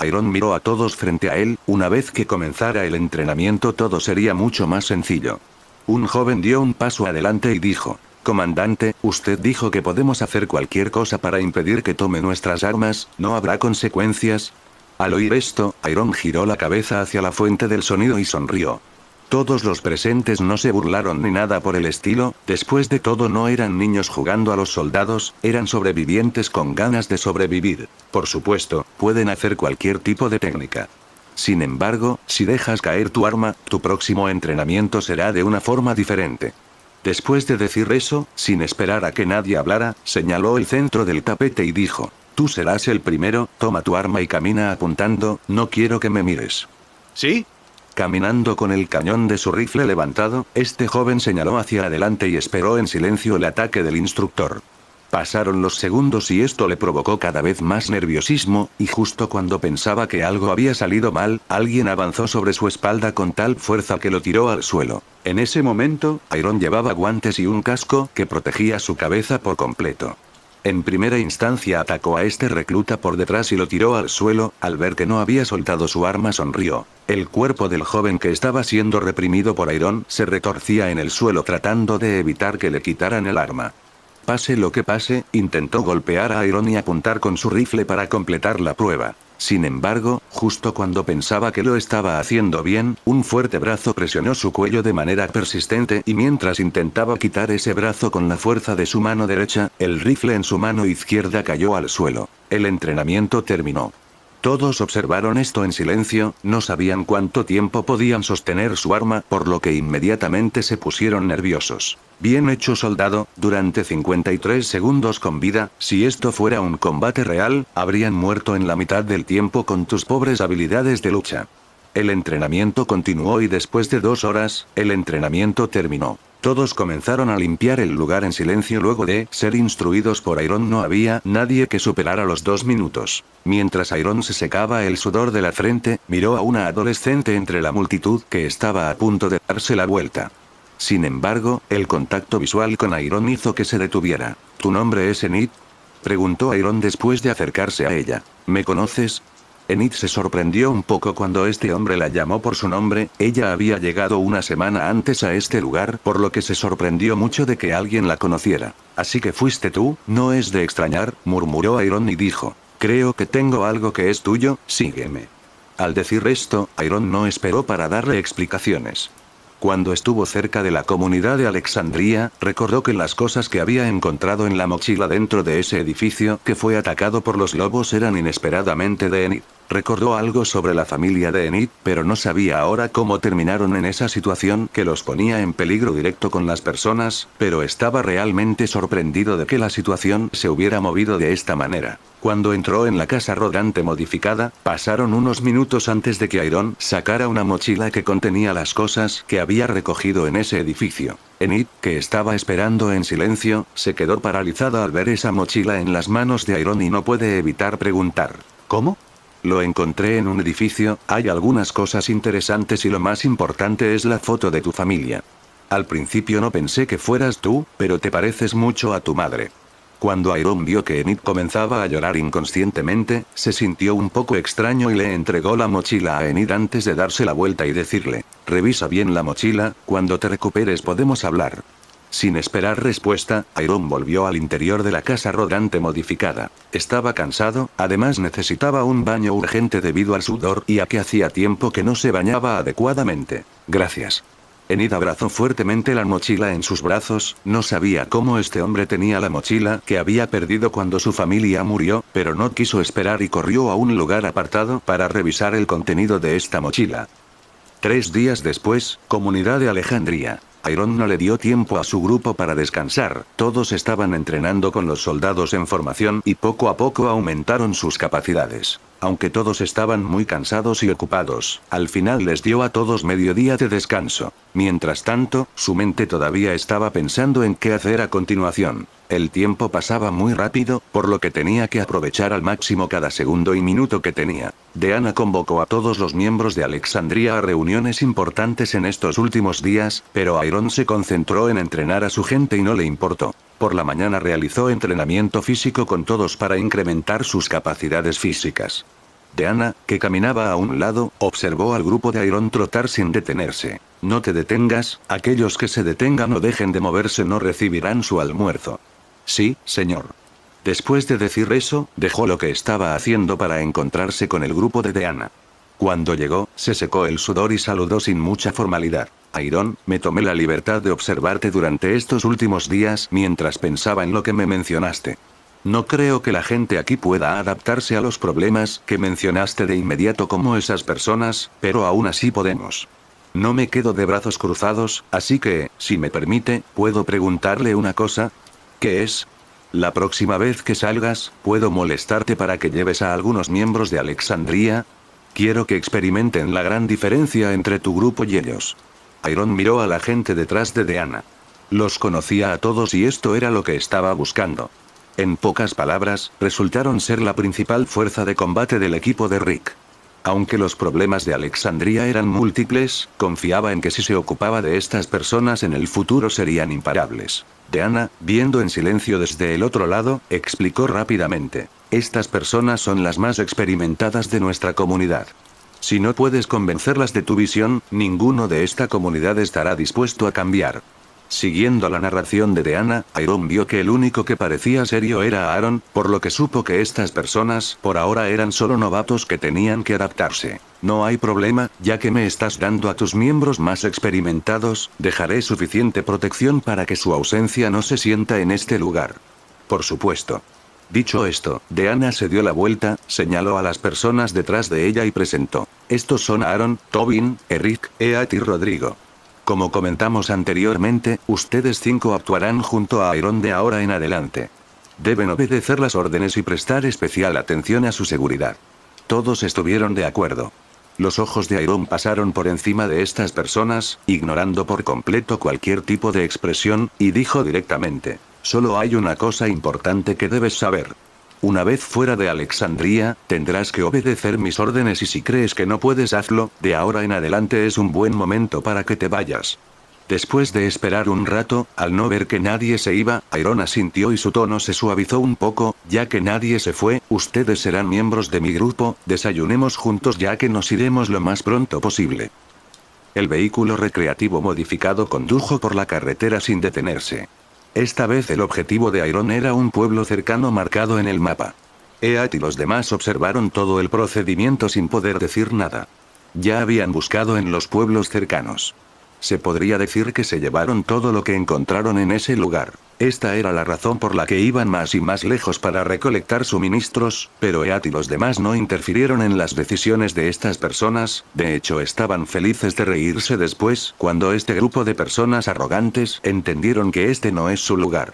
Iron miró a todos frente a él, una vez que comenzara el entrenamiento todo sería mucho más sencillo. Un joven dio un paso adelante y dijo, Comandante, usted dijo que podemos hacer cualquier cosa para impedir que tome nuestras armas, ¿no habrá consecuencias? Al oír esto, Iron giró la cabeza hacia la fuente del sonido y sonrió. Todos los presentes no se burlaron ni nada por el estilo, después de todo no eran niños jugando a los soldados, eran sobrevivientes con ganas de sobrevivir. Por supuesto, pueden hacer cualquier tipo de técnica. Sin embargo, si dejas caer tu arma, tu próximo entrenamiento será de una forma diferente. Después de decir eso, sin esperar a que nadie hablara, señaló el centro del tapete y dijo, Tú serás el primero, toma tu arma y camina apuntando, no quiero que me mires. ¿Sí? Caminando con el cañón de su rifle levantado, este joven señaló hacia adelante y esperó en silencio el ataque del instructor. Pasaron los segundos y esto le provocó cada vez más nerviosismo, y justo cuando pensaba que algo había salido mal, alguien avanzó sobre su espalda con tal fuerza que lo tiró al suelo. En ese momento, Iron llevaba guantes y un casco que protegía su cabeza por completo. En primera instancia atacó a este recluta por detrás y lo tiró al suelo, al ver que no había soltado su arma sonrió. El cuerpo del joven que estaba siendo reprimido por Iron se retorcía en el suelo tratando de evitar que le quitaran el arma. Pase lo que pase, intentó golpear a Iron y apuntar con su rifle para completar la prueba. Sin embargo, justo cuando pensaba que lo estaba haciendo bien, un fuerte brazo presionó su cuello de manera persistente y mientras intentaba quitar ese brazo con la fuerza de su mano derecha, el rifle en su mano izquierda cayó al suelo. El entrenamiento terminó. Todos observaron esto en silencio, no sabían cuánto tiempo podían sostener su arma, por lo que inmediatamente se pusieron nerviosos. Bien hecho soldado, durante 53 segundos con vida, si esto fuera un combate real, habrían muerto en la mitad del tiempo con tus pobres habilidades de lucha. El entrenamiento continuó y después de dos horas, el entrenamiento terminó. Todos comenzaron a limpiar el lugar en silencio luego de ser instruidos por Iron no había nadie que superara los dos minutos. Mientras Iron se secaba el sudor de la frente, miró a una adolescente entre la multitud que estaba a punto de darse la vuelta. Sin embargo, el contacto visual con Iron hizo que se detuviera. ¿Tu nombre es Enid? Preguntó Iron después de acercarse a ella. ¿Me conoces? Enid se sorprendió un poco cuando este hombre la llamó por su nombre, ella había llegado una semana antes a este lugar, por lo que se sorprendió mucho de que alguien la conociera. Así que fuiste tú, no es de extrañar, murmuró Iron y dijo, creo que tengo algo que es tuyo, sígueme. Al decir esto, Iron no esperó para darle explicaciones. Cuando estuvo cerca de la comunidad de Alexandría, recordó que las cosas que había encontrado en la mochila dentro de ese edificio que fue atacado por los lobos eran inesperadamente de Recordó algo sobre la familia de Enid, pero no sabía ahora cómo terminaron en esa situación que los ponía en peligro directo con las personas, pero estaba realmente sorprendido de que la situación se hubiera movido de esta manera. Cuando entró en la casa rodante modificada, pasaron unos minutos antes de que Iron sacara una mochila que contenía las cosas que había recogido en ese edificio. Enid, que estaba esperando en silencio, se quedó paralizada al ver esa mochila en las manos de Iron y no puede evitar preguntar. ¿Cómo? Lo encontré en un edificio, hay algunas cosas interesantes y lo más importante es la foto de tu familia. Al principio no pensé que fueras tú, pero te pareces mucho a tu madre. Cuando Iron vio que Enid comenzaba a llorar inconscientemente, se sintió un poco extraño y le entregó la mochila a Enid antes de darse la vuelta y decirle, revisa bien la mochila, cuando te recuperes podemos hablar. Sin esperar respuesta, Iron volvió al interior de la casa rodante modificada. Estaba cansado, además necesitaba un baño urgente debido al sudor y a que hacía tiempo que no se bañaba adecuadamente. Gracias. Enid abrazó fuertemente la mochila en sus brazos, no sabía cómo este hombre tenía la mochila que había perdido cuando su familia murió, pero no quiso esperar y corrió a un lugar apartado para revisar el contenido de esta mochila. Tres días después, Comunidad de Alejandría. Iron no le dio tiempo a su grupo para descansar, todos estaban entrenando con los soldados en formación y poco a poco aumentaron sus capacidades. Aunque todos estaban muy cansados y ocupados, al final les dio a todos día de descanso. Mientras tanto, su mente todavía estaba pensando en qué hacer a continuación. El tiempo pasaba muy rápido, por lo que tenía que aprovechar al máximo cada segundo y minuto que tenía. Deana convocó a todos los miembros de Alexandria a reuniones importantes en estos últimos días, pero Iron se concentró en entrenar a su gente y no le importó. Por la mañana realizó entrenamiento físico con todos para incrementar sus capacidades físicas. Deana, que caminaba a un lado, observó al grupo de Iron trotar sin detenerse. No te detengas, aquellos que se detengan o dejen de moverse no recibirán su almuerzo. Sí, señor. Después de decir eso, dejó lo que estaba haciendo para encontrarse con el grupo de Deana. Cuando llegó, se secó el sudor y saludó sin mucha formalidad. Irón, me tomé la libertad de observarte durante estos últimos días mientras pensaba en lo que me mencionaste. No creo que la gente aquí pueda adaptarse a los problemas que mencionaste de inmediato como esas personas, pero aún así podemos. No me quedo de brazos cruzados, así que, si me permite, ¿puedo preguntarle una cosa? ¿Qué es? La próxima vez que salgas, ¿puedo molestarte para que lleves a algunos miembros de Alexandría? Quiero que experimenten la gran diferencia entre tu grupo y ellos. Iron miró a la gente detrás de Deanna. Los conocía a todos y esto era lo que estaba buscando. En pocas palabras, resultaron ser la principal fuerza de combate del equipo de Rick. Aunque los problemas de Alexandria eran múltiples, confiaba en que si se ocupaba de estas personas en el futuro serían imparables. Deanna, viendo en silencio desde el otro lado, explicó rápidamente. Estas personas son las más experimentadas de nuestra comunidad. Si no puedes convencerlas de tu visión, ninguno de esta comunidad estará dispuesto a cambiar. Siguiendo la narración de Deanna, Iron vio que el único que parecía serio era Aaron, por lo que supo que estas personas por ahora eran solo novatos que tenían que adaptarse. No hay problema, ya que me estás dando a tus miembros más experimentados, dejaré suficiente protección para que su ausencia no se sienta en este lugar. Por supuesto. Dicho esto, Deanna se dio la vuelta, señaló a las personas detrás de ella y presentó. Estos son Aaron, Tobin, Eric, Eat y Rodrigo. Como comentamos anteriormente, ustedes cinco actuarán junto a Aaron de ahora en adelante. Deben obedecer las órdenes y prestar especial atención a su seguridad. Todos estuvieron de acuerdo. Los ojos de Aaron pasaron por encima de estas personas, ignorando por completo cualquier tipo de expresión, y dijo directamente. Solo hay una cosa importante que debes saber. Una vez fuera de Alexandría, tendrás que obedecer mis órdenes y si crees que no puedes hazlo, de ahora en adelante es un buen momento para que te vayas. Después de esperar un rato, al no ver que nadie se iba, Airona sintió y su tono se suavizó un poco, ya que nadie se fue, ustedes serán miembros de mi grupo, desayunemos juntos ya que nos iremos lo más pronto posible. El vehículo recreativo modificado condujo por la carretera sin detenerse. Esta vez el objetivo de Iron era un pueblo cercano marcado en el mapa. Eat y los demás observaron todo el procedimiento sin poder decir nada. Ya habían buscado en los pueblos cercanos. Se podría decir que se llevaron todo lo que encontraron en ese lugar. Esta era la razón por la que iban más y más lejos para recolectar suministros, pero EAT y los demás no interfirieron en las decisiones de estas personas, de hecho estaban felices de reírse después cuando este grupo de personas arrogantes entendieron que este no es su lugar.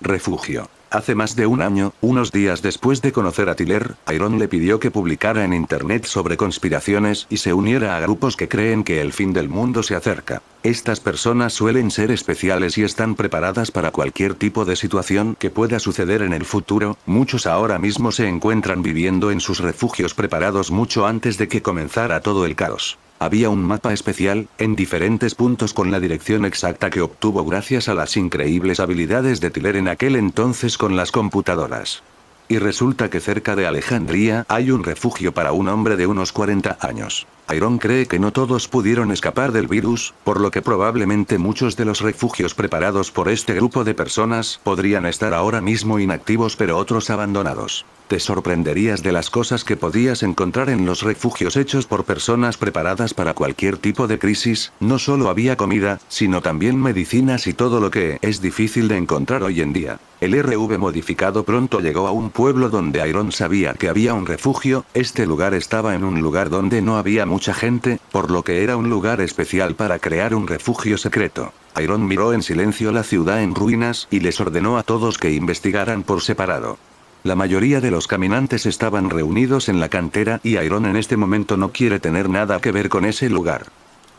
Refugio. Hace más de un año, unos días después de conocer a Tiller, Iron le pidió que publicara en Internet sobre conspiraciones y se uniera a grupos que creen que el fin del mundo se acerca. Estas personas suelen ser especiales y están preparadas para cualquier tipo de situación que pueda suceder en el futuro, muchos ahora mismo se encuentran viviendo en sus refugios preparados mucho antes de que comenzara todo el caos. Había un mapa especial, en diferentes puntos con la dirección exacta que obtuvo gracias a las increíbles habilidades de Tiller en aquel entonces con las computadoras. Y resulta que cerca de Alejandría hay un refugio para un hombre de unos 40 años. Iron cree que no todos pudieron escapar del virus, por lo que probablemente muchos de los refugios preparados por este grupo de personas podrían estar ahora mismo inactivos pero otros abandonados. Te sorprenderías de las cosas que podías encontrar en los refugios hechos por personas preparadas para cualquier tipo de crisis, no solo había comida, sino también medicinas y todo lo que es difícil de encontrar hoy en día. El RV modificado pronto llegó a un pueblo donde Iron sabía que había un refugio, este lugar estaba en un lugar donde no había mucha gente, por lo que era un lugar especial para crear un refugio secreto. Iron miró en silencio la ciudad en ruinas y les ordenó a todos que investigaran por separado. La mayoría de los caminantes estaban reunidos en la cantera y Iron en este momento no quiere tener nada que ver con ese lugar.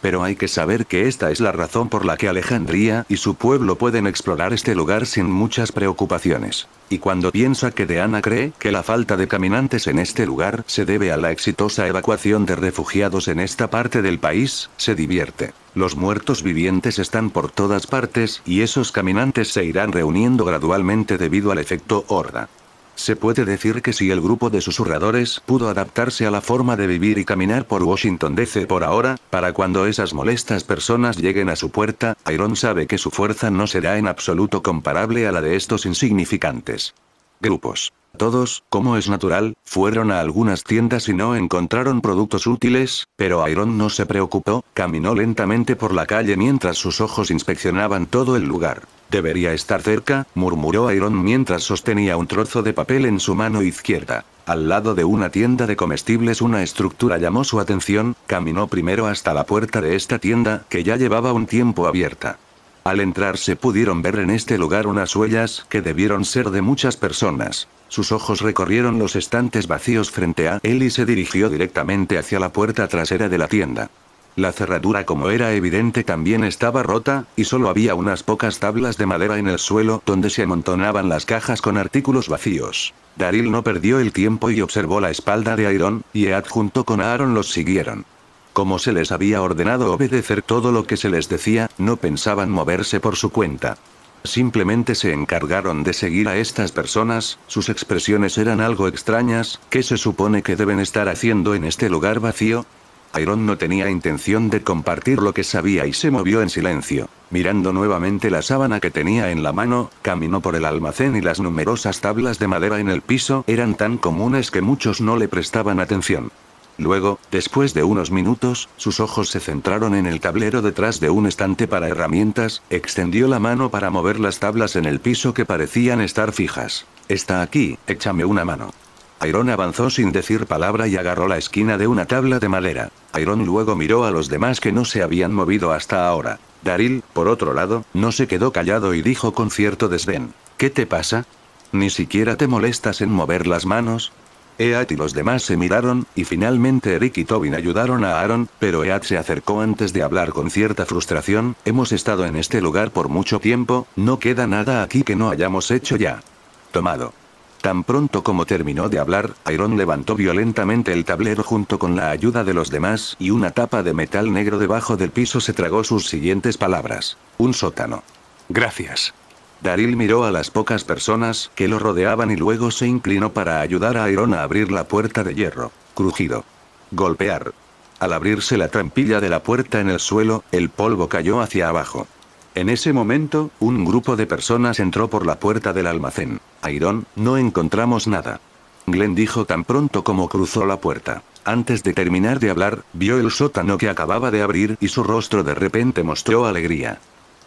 Pero hay que saber que esta es la razón por la que Alejandría y su pueblo pueden explorar este lugar sin muchas preocupaciones. Y cuando piensa que Deana cree que la falta de caminantes en este lugar se debe a la exitosa evacuación de refugiados en esta parte del país, se divierte. Los muertos vivientes están por todas partes y esos caminantes se irán reuniendo gradualmente debido al efecto horda. Se puede decir que si el grupo de susurradores pudo adaptarse a la forma de vivir y caminar por Washington DC por ahora, para cuando esas molestas personas lleguen a su puerta, Iron sabe que su fuerza no será en absoluto comparable a la de estos insignificantes grupos. Todos, como es natural, fueron a algunas tiendas y no encontraron productos útiles, pero Iron no se preocupó, caminó lentamente por la calle mientras sus ojos inspeccionaban todo el lugar. Debería estar cerca, murmuró Iron mientras sostenía un trozo de papel en su mano izquierda. Al lado de una tienda de comestibles una estructura llamó su atención, caminó primero hasta la puerta de esta tienda, que ya llevaba un tiempo abierta. Al entrar se pudieron ver en este lugar unas huellas que debieron ser de muchas personas. Sus ojos recorrieron los estantes vacíos frente a él y se dirigió directamente hacia la puerta trasera de la tienda. La cerradura como era evidente también estaba rota, y solo había unas pocas tablas de madera en el suelo donde se amontonaban las cajas con artículos vacíos. Daryl no perdió el tiempo y observó la espalda de Iron, y Ead junto con Aaron los siguieron. Como se les había ordenado obedecer todo lo que se les decía, no pensaban moverse por su cuenta. Simplemente se encargaron de seguir a estas personas, sus expresiones eran algo extrañas, ¿qué se supone que deben estar haciendo en este lugar vacío? Iron no tenía intención de compartir lo que sabía y se movió en silencio. Mirando nuevamente la sábana que tenía en la mano, caminó por el almacén y las numerosas tablas de madera en el piso eran tan comunes que muchos no le prestaban atención. Luego, después de unos minutos, sus ojos se centraron en el tablero detrás de un estante para herramientas, extendió la mano para mover las tablas en el piso que parecían estar fijas. Está aquí, échame una mano. Iron avanzó sin decir palabra y agarró la esquina de una tabla de madera. Iron luego miró a los demás que no se habían movido hasta ahora. Daril, por otro lado, no se quedó callado y dijo con cierto desdén. ¿Qué te pasa? ¿Ni siquiera te molestas en mover las manos? Eat y los demás se miraron, y finalmente Eric y Tobin ayudaron a Aaron, pero Eat se acercó antes de hablar con cierta frustración, hemos estado en este lugar por mucho tiempo, no queda nada aquí que no hayamos hecho ya. Tomado. Tan pronto como terminó de hablar, Aaron levantó violentamente el tablero junto con la ayuda de los demás y una tapa de metal negro debajo del piso se tragó sus siguientes palabras. Un sótano. Gracias. Daryl miró a las pocas personas que lo rodeaban y luego se inclinó para ayudar a Iron a abrir la puerta de hierro. Crujido. Golpear. Al abrirse la trampilla de la puerta en el suelo, el polvo cayó hacia abajo. En ese momento, un grupo de personas entró por la puerta del almacén. Iron, no encontramos nada. Glenn dijo tan pronto como cruzó la puerta. Antes de terminar de hablar, vio el sótano que acababa de abrir y su rostro de repente mostró alegría.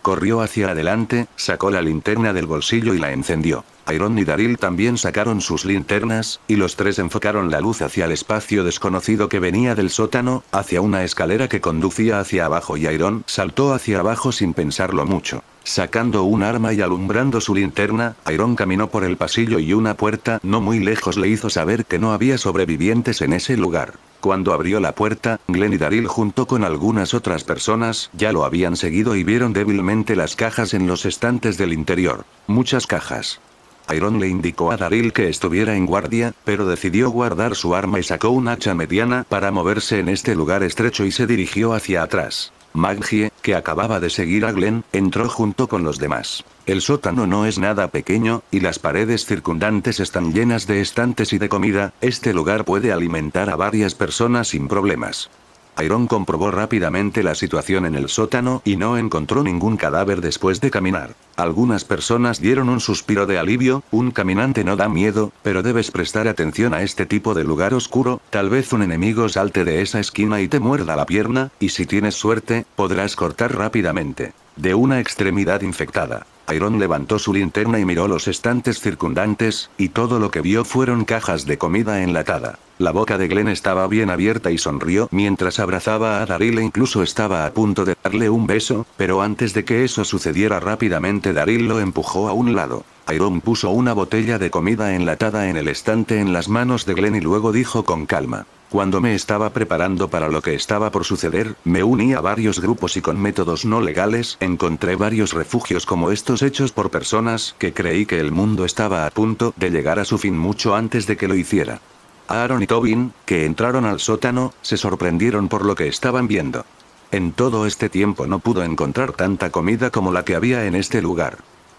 Corrió hacia adelante, sacó la linterna del bolsillo y la encendió. Iron y Daril también sacaron sus linternas, y los tres enfocaron la luz hacia el espacio desconocido que venía del sótano, hacia una escalera que conducía hacia abajo y Iron saltó hacia abajo sin pensarlo mucho. Sacando un arma y alumbrando su linterna, Iron caminó por el pasillo y una puerta no muy lejos le hizo saber que no había sobrevivientes en ese lugar. Cuando abrió la puerta, Glenn y Daryl junto con algunas otras personas ya lo habían seguido y vieron débilmente las cajas en los estantes del interior. Muchas cajas. Iron le indicó a Daril que estuviera en guardia, pero decidió guardar su arma y sacó un hacha mediana para moverse en este lugar estrecho y se dirigió hacia atrás. Maggie, que acababa de seguir a Glenn, entró junto con los demás. El sótano no es nada pequeño, y las paredes circundantes están llenas de estantes y de comida, este lugar puede alimentar a varias personas sin problemas. Iron comprobó rápidamente la situación en el sótano y no encontró ningún cadáver después de caminar. Algunas personas dieron un suspiro de alivio, un caminante no da miedo, pero debes prestar atención a este tipo de lugar oscuro, tal vez un enemigo salte de esa esquina y te muerda la pierna, y si tienes suerte, podrás cortar rápidamente. De una extremidad infectada. Iron levantó su linterna y miró los estantes circundantes, y todo lo que vio fueron cajas de comida enlatada. La boca de Glenn estaba bien abierta y sonrió mientras abrazaba a Daryl e incluso estaba a punto de darle un beso, pero antes de que eso sucediera rápidamente Daryl lo empujó a un lado. Iron puso una botella de comida enlatada en el estante en las manos de Glenn y luego dijo con calma. Cuando me estaba preparando para lo que estaba por suceder, me uní a varios grupos y con métodos no legales encontré varios refugios como estos hechos por personas que creí que el mundo estaba a punto de llegar a su fin mucho antes de que lo hiciera. Aaron y Tobin, que entraron al sótano, se sorprendieron por lo que estaban viendo. En todo este tiempo no pudo encontrar tanta comida como la que había en este lugar.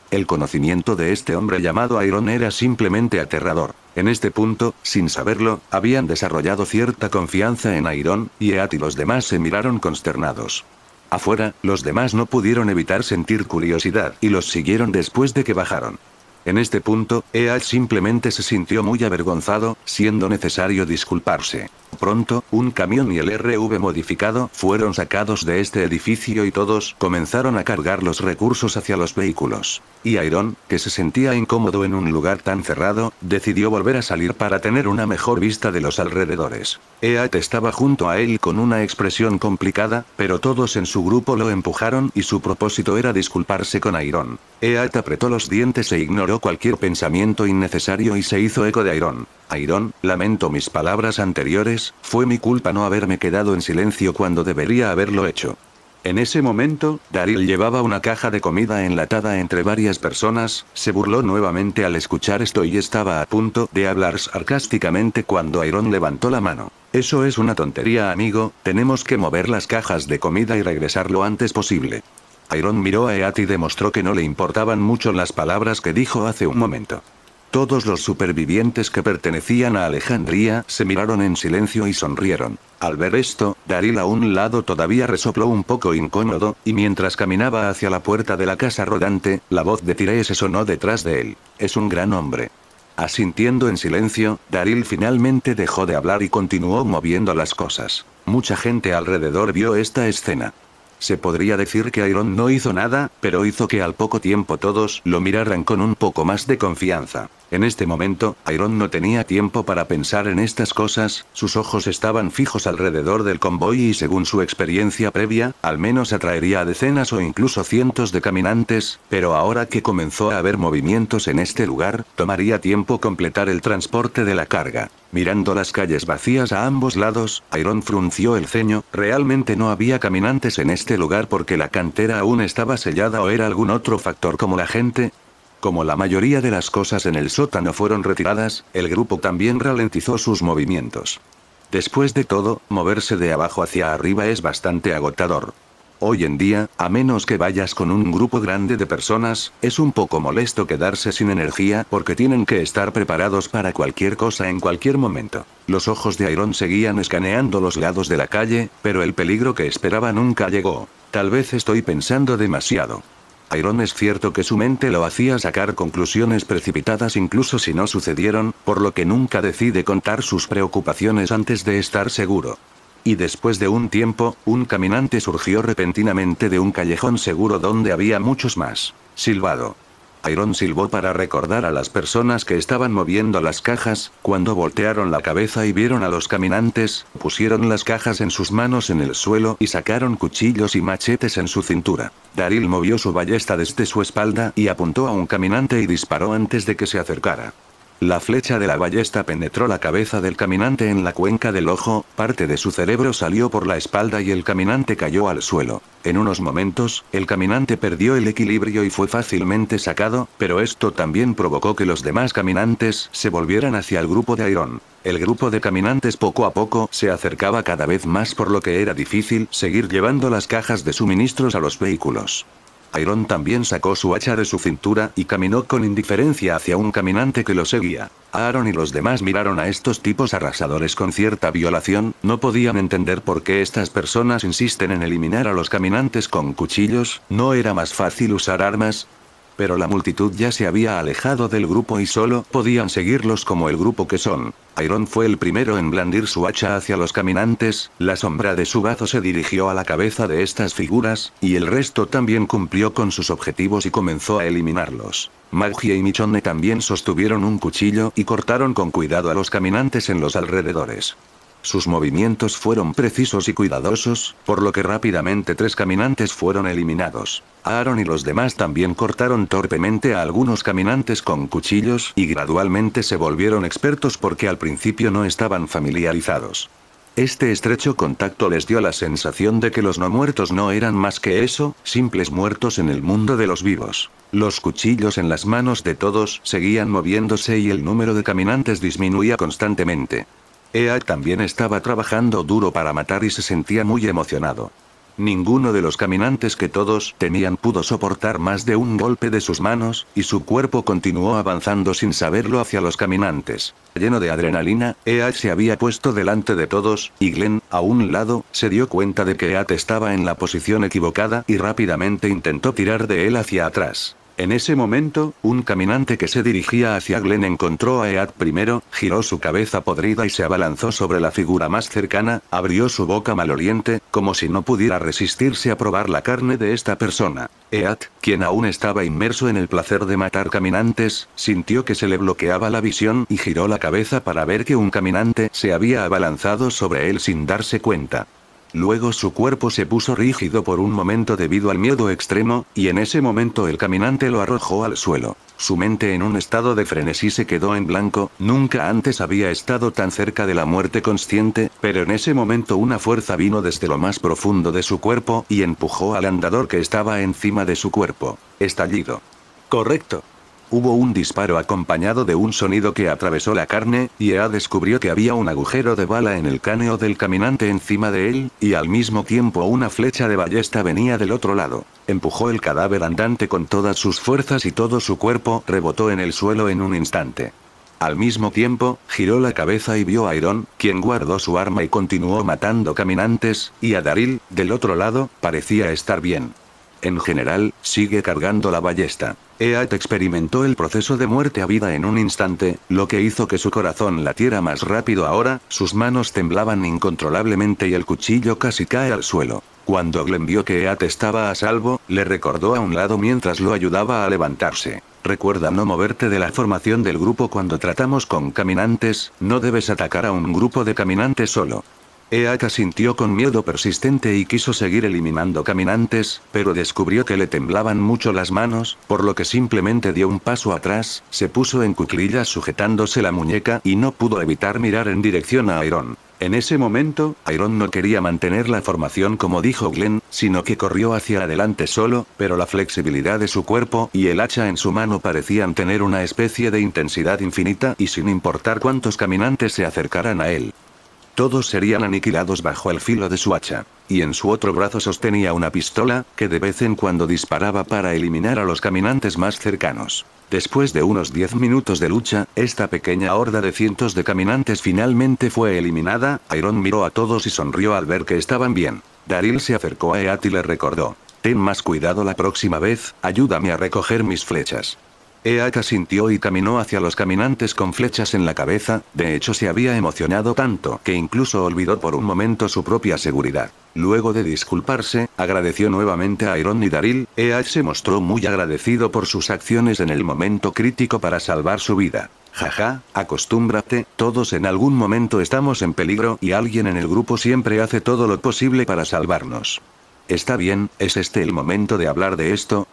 El conocimiento de este hombre llamado Iron era simplemente aterrador. En este punto, sin saberlo, habían desarrollado cierta confianza en Iron, y Eat y los demás se miraron consternados. Afuera, los demás no pudieron evitar sentir curiosidad y los siguieron después de que bajaron. En este punto, E.A. simplemente se sintió muy avergonzado, siendo necesario disculparse. Pronto, un camión y el RV modificado fueron sacados de este edificio y todos comenzaron a cargar los recursos hacia los vehículos. Y Iron, que se sentía incómodo en un lugar tan cerrado, decidió volver a salir para tener una mejor vista de los alrededores. Eat estaba junto a él con una expresión complicada, pero todos en su grupo lo empujaron y su propósito era disculparse con Ayrón. Eat apretó los dientes e ignoró cualquier pensamiento innecesario y se hizo eco de Ayrón. Ayrón, lamento mis palabras anteriores, fue mi culpa no haberme quedado en silencio cuando debería haberlo hecho. En ese momento, Daryl llevaba una caja de comida enlatada entre varias personas, se burló nuevamente al escuchar esto y estaba a punto de hablar sarcásticamente cuando Iron levantó la mano. Eso es una tontería amigo, tenemos que mover las cajas de comida y regresar lo antes posible. Iron miró a Eat y demostró que no le importaban mucho las palabras que dijo hace un momento. Todos los supervivientes que pertenecían a Alejandría se miraron en silencio y sonrieron. Al ver esto, Daril a un lado todavía resopló un poco incómodo, y mientras caminaba hacia la puerta de la casa rodante, la voz de Tire se sonó detrás de él. Es un gran hombre. Asintiendo en silencio, Daryl finalmente dejó de hablar y continuó moviendo las cosas. Mucha gente alrededor vio esta escena. Se podría decir que Iron no hizo nada, pero hizo que al poco tiempo todos lo miraran con un poco más de confianza. En este momento, Iron no tenía tiempo para pensar en estas cosas, sus ojos estaban fijos alrededor del convoy y según su experiencia previa, al menos atraería a decenas o incluso cientos de caminantes, pero ahora que comenzó a haber movimientos en este lugar, tomaría tiempo completar el transporte de la carga. Mirando las calles vacías a ambos lados, Iron frunció el ceño, realmente no había caminantes en este lugar porque la cantera aún estaba sellada o era algún otro factor como la gente, como la mayoría de las cosas en el sótano fueron retiradas, el grupo también ralentizó sus movimientos. Después de todo, moverse de abajo hacia arriba es bastante agotador. Hoy en día, a menos que vayas con un grupo grande de personas, es un poco molesto quedarse sin energía porque tienen que estar preparados para cualquier cosa en cualquier momento. Los ojos de Iron seguían escaneando los lados de la calle, pero el peligro que esperaba nunca llegó. Tal vez estoy pensando demasiado. Airon es cierto que su mente lo hacía sacar conclusiones precipitadas incluso si no sucedieron, por lo que nunca decide contar sus preocupaciones antes de estar seguro. Y después de un tiempo, un caminante surgió repentinamente de un callejón seguro donde había muchos más. Silbado. Iron silbó para recordar a las personas que estaban moviendo las cajas, cuando voltearon la cabeza y vieron a los caminantes, pusieron las cajas en sus manos en el suelo y sacaron cuchillos y machetes en su cintura. Daril movió su ballesta desde su espalda y apuntó a un caminante y disparó antes de que se acercara. La flecha de la ballesta penetró la cabeza del caminante en la cuenca del ojo, parte de su cerebro salió por la espalda y el caminante cayó al suelo. En unos momentos, el caminante perdió el equilibrio y fue fácilmente sacado, pero esto también provocó que los demás caminantes se volvieran hacia el grupo de Iron. El grupo de caminantes poco a poco se acercaba cada vez más por lo que era difícil seguir llevando las cajas de suministros a los vehículos. Aaron también sacó su hacha de su cintura y caminó con indiferencia hacia un caminante que lo seguía. Aaron y los demás miraron a estos tipos arrasadores con cierta violación, no podían entender por qué estas personas insisten en eliminar a los caminantes con cuchillos, ¿no era más fácil usar armas? Pero la multitud ya se había alejado del grupo y solo podían seguirlos como el grupo que son. Iron fue el primero en blandir su hacha hacia los caminantes, la sombra de su bazo se dirigió a la cabeza de estas figuras, y el resto también cumplió con sus objetivos y comenzó a eliminarlos. Magie y Michonne también sostuvieron un cuchillo y cortaron con cuidado a los caminantes en los alrededores. Sus movimientos fueron precisos y cuidadosos, por lo que rápidamente tres caminantes fueron eliminados. Aaron y los demás también cortaron torpemente a algunos caminantes con cuchillos y gradualmente se volvieron expertos porque al principio no estaban familiarizados. Este estrecho contacto les dio la sensación de que los no muertos no eran más que eso, simples muertos en el mundo de los vivos. Los cuchillos en las manos de todos seguían moviéndose y el número de caminantes disminuía constantemente. Ea también estaba trabajando duro para matar y se sentía muy emocionado. Ninguno de los caminantes que todos tenían pudo soportar más de un golpe de sus manos, y su cuerpo continuó avanzando sin saberlo hacia los caminantes. Lleno de adrenalina, Eat se había puesto delante de todos, y Glenn, a un lado, se dio cuenta de que Eat estaba en la posición equivocada y rápidamente intentó tirar de él hacia atrás. En ese momento, un caminante que se dirigía hacia Glen encontró a Ead primero, giró su cabeza podrida y se abalanzó sobre la figura más cercana, abrió su boca maloliente, como si no pudiera resistirse a probar la carne de esta persona. Ead, quien aún estaba inmerso en el placer de matar caminantes, sintió que se le bloqueaba la visión y giró la cabeza para ver que un caminante se había abalanzado sobre él sin darse cuenta. Luego su cuerpo se puso rígido por un momento debido al miedo extremo, y en ese momento el caminante lo arrojó al suelo. Su mente en un estado de frenesí se quedó en blanco, nunca antes había estado tan cerca de la muerte consciente, pero en ese momento una fuerza vino desde lo más profundo de su cuerpo y empujó al andador que estaba encima de su cuerpo. Estallido. Correcto, Hubo un disparo acompañado de un sonido que atravesó la carne, y Ea descubrió que había un agujero de bala en el caneo del caminante encima de él, y al mismo tiempo una flecha de ballesta venía del otro lado. Empujó el cadáver andante con todas sus fuerzas y todo su cuerpo rebotó en el suelo en un instante. Al mismo tiempo, giró la cabeza y vio a Iron, quien guardó su arma y continuó matando caminantes, y a Daril, del otro lado, parecía estar bien. En general, sigue cargando la ballesta. Eat experimentó el proceso de muerte a vida en un instante, lo que hizo que su corazón latiera más rápido ahora, sus manos temblaban incontrolablemente y el cuchillo casi cae al suelo. Cuando Glenn vio que Eat estaba a salvo, le recordó a un lado mientras lo ayudaba a levantarse. Recuerda no moverte de la formación del grupo cuando tratamos con caminantes, no debes atacar a un grupo de caminantes solo. Eaka sintió con miedo persistente y quiso seguir eliminando caminantes, pero descubrió que le temblaban mucho las manos, por lo que simplemente dio un paso atrás, se puso en cuclillas sujetándose la muñeca y no pudo evitar mirar en dirección a Iron. En ese momento, Iron no quería mantener la formación como dijo Glenn, sino que corrió hacia adelante solo, pero la flexibilidad de su cuerpo y el hacha en su mano parecían tener una especie de intensidad infinita y sin importar cuántos caminantes se acercaran a él. Todos serían aniquilados bajo el filo de su hacha. Y en su otro brazo sostenía una pistola, que de vez en cuando disparaba para eliminar a los caminantes más cercanos. Después de unos 10 minutos de lucha, esta pequeña horda de cientos de caminantes finalmente fue eliminada, Iron miró a todos y sonrió al ver que estaban bien. Daryl se acercó a Eat y le recordó. Ten más cuidado la próxima vez, ayúdame a recoger mis flechas. Eaka sintió y caminó hacia los caminantes con flechas en la cabeza, de hecho se había emocionado tanto que incluso olvidó por un momento su propia seguridad. Luego de disculparse, agradeció nuevamente a Iron y Daril, Ea se mostró muy agradecido por sus acciones en el momento crítico para salvar su vida. Jaja, acostúmbrate, todos en algún momento estamos en peligro y alguien en el grupo siempre hace todo lo posible para salvarnos. Está bien, ¿es este el momento de hablar de esto?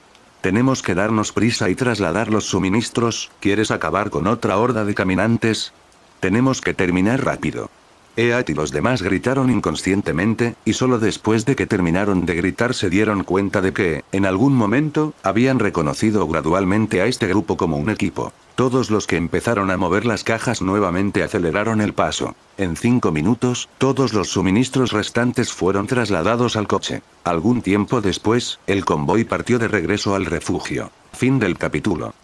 Tenemos que darnos prisa y trasladar los suministros, ¿quieres acabar con otra horda de caminantes? Tenemos que terminar rápido. Eat y los demás gritaron inconscientemente, y solo después de que terminaron de gritar se dieron cuenta de que, en algún momento, habían reconocido gradualmente a este grupo como un equipo. Todos los que empezaron a mover las cajas nuevamente aceleraron el paso. En cinco minutos, todos los suministros restantes fueron trasladados al coche. Algún tiempo después, el convoy partió de regreso al refugio. Fin del capítulo.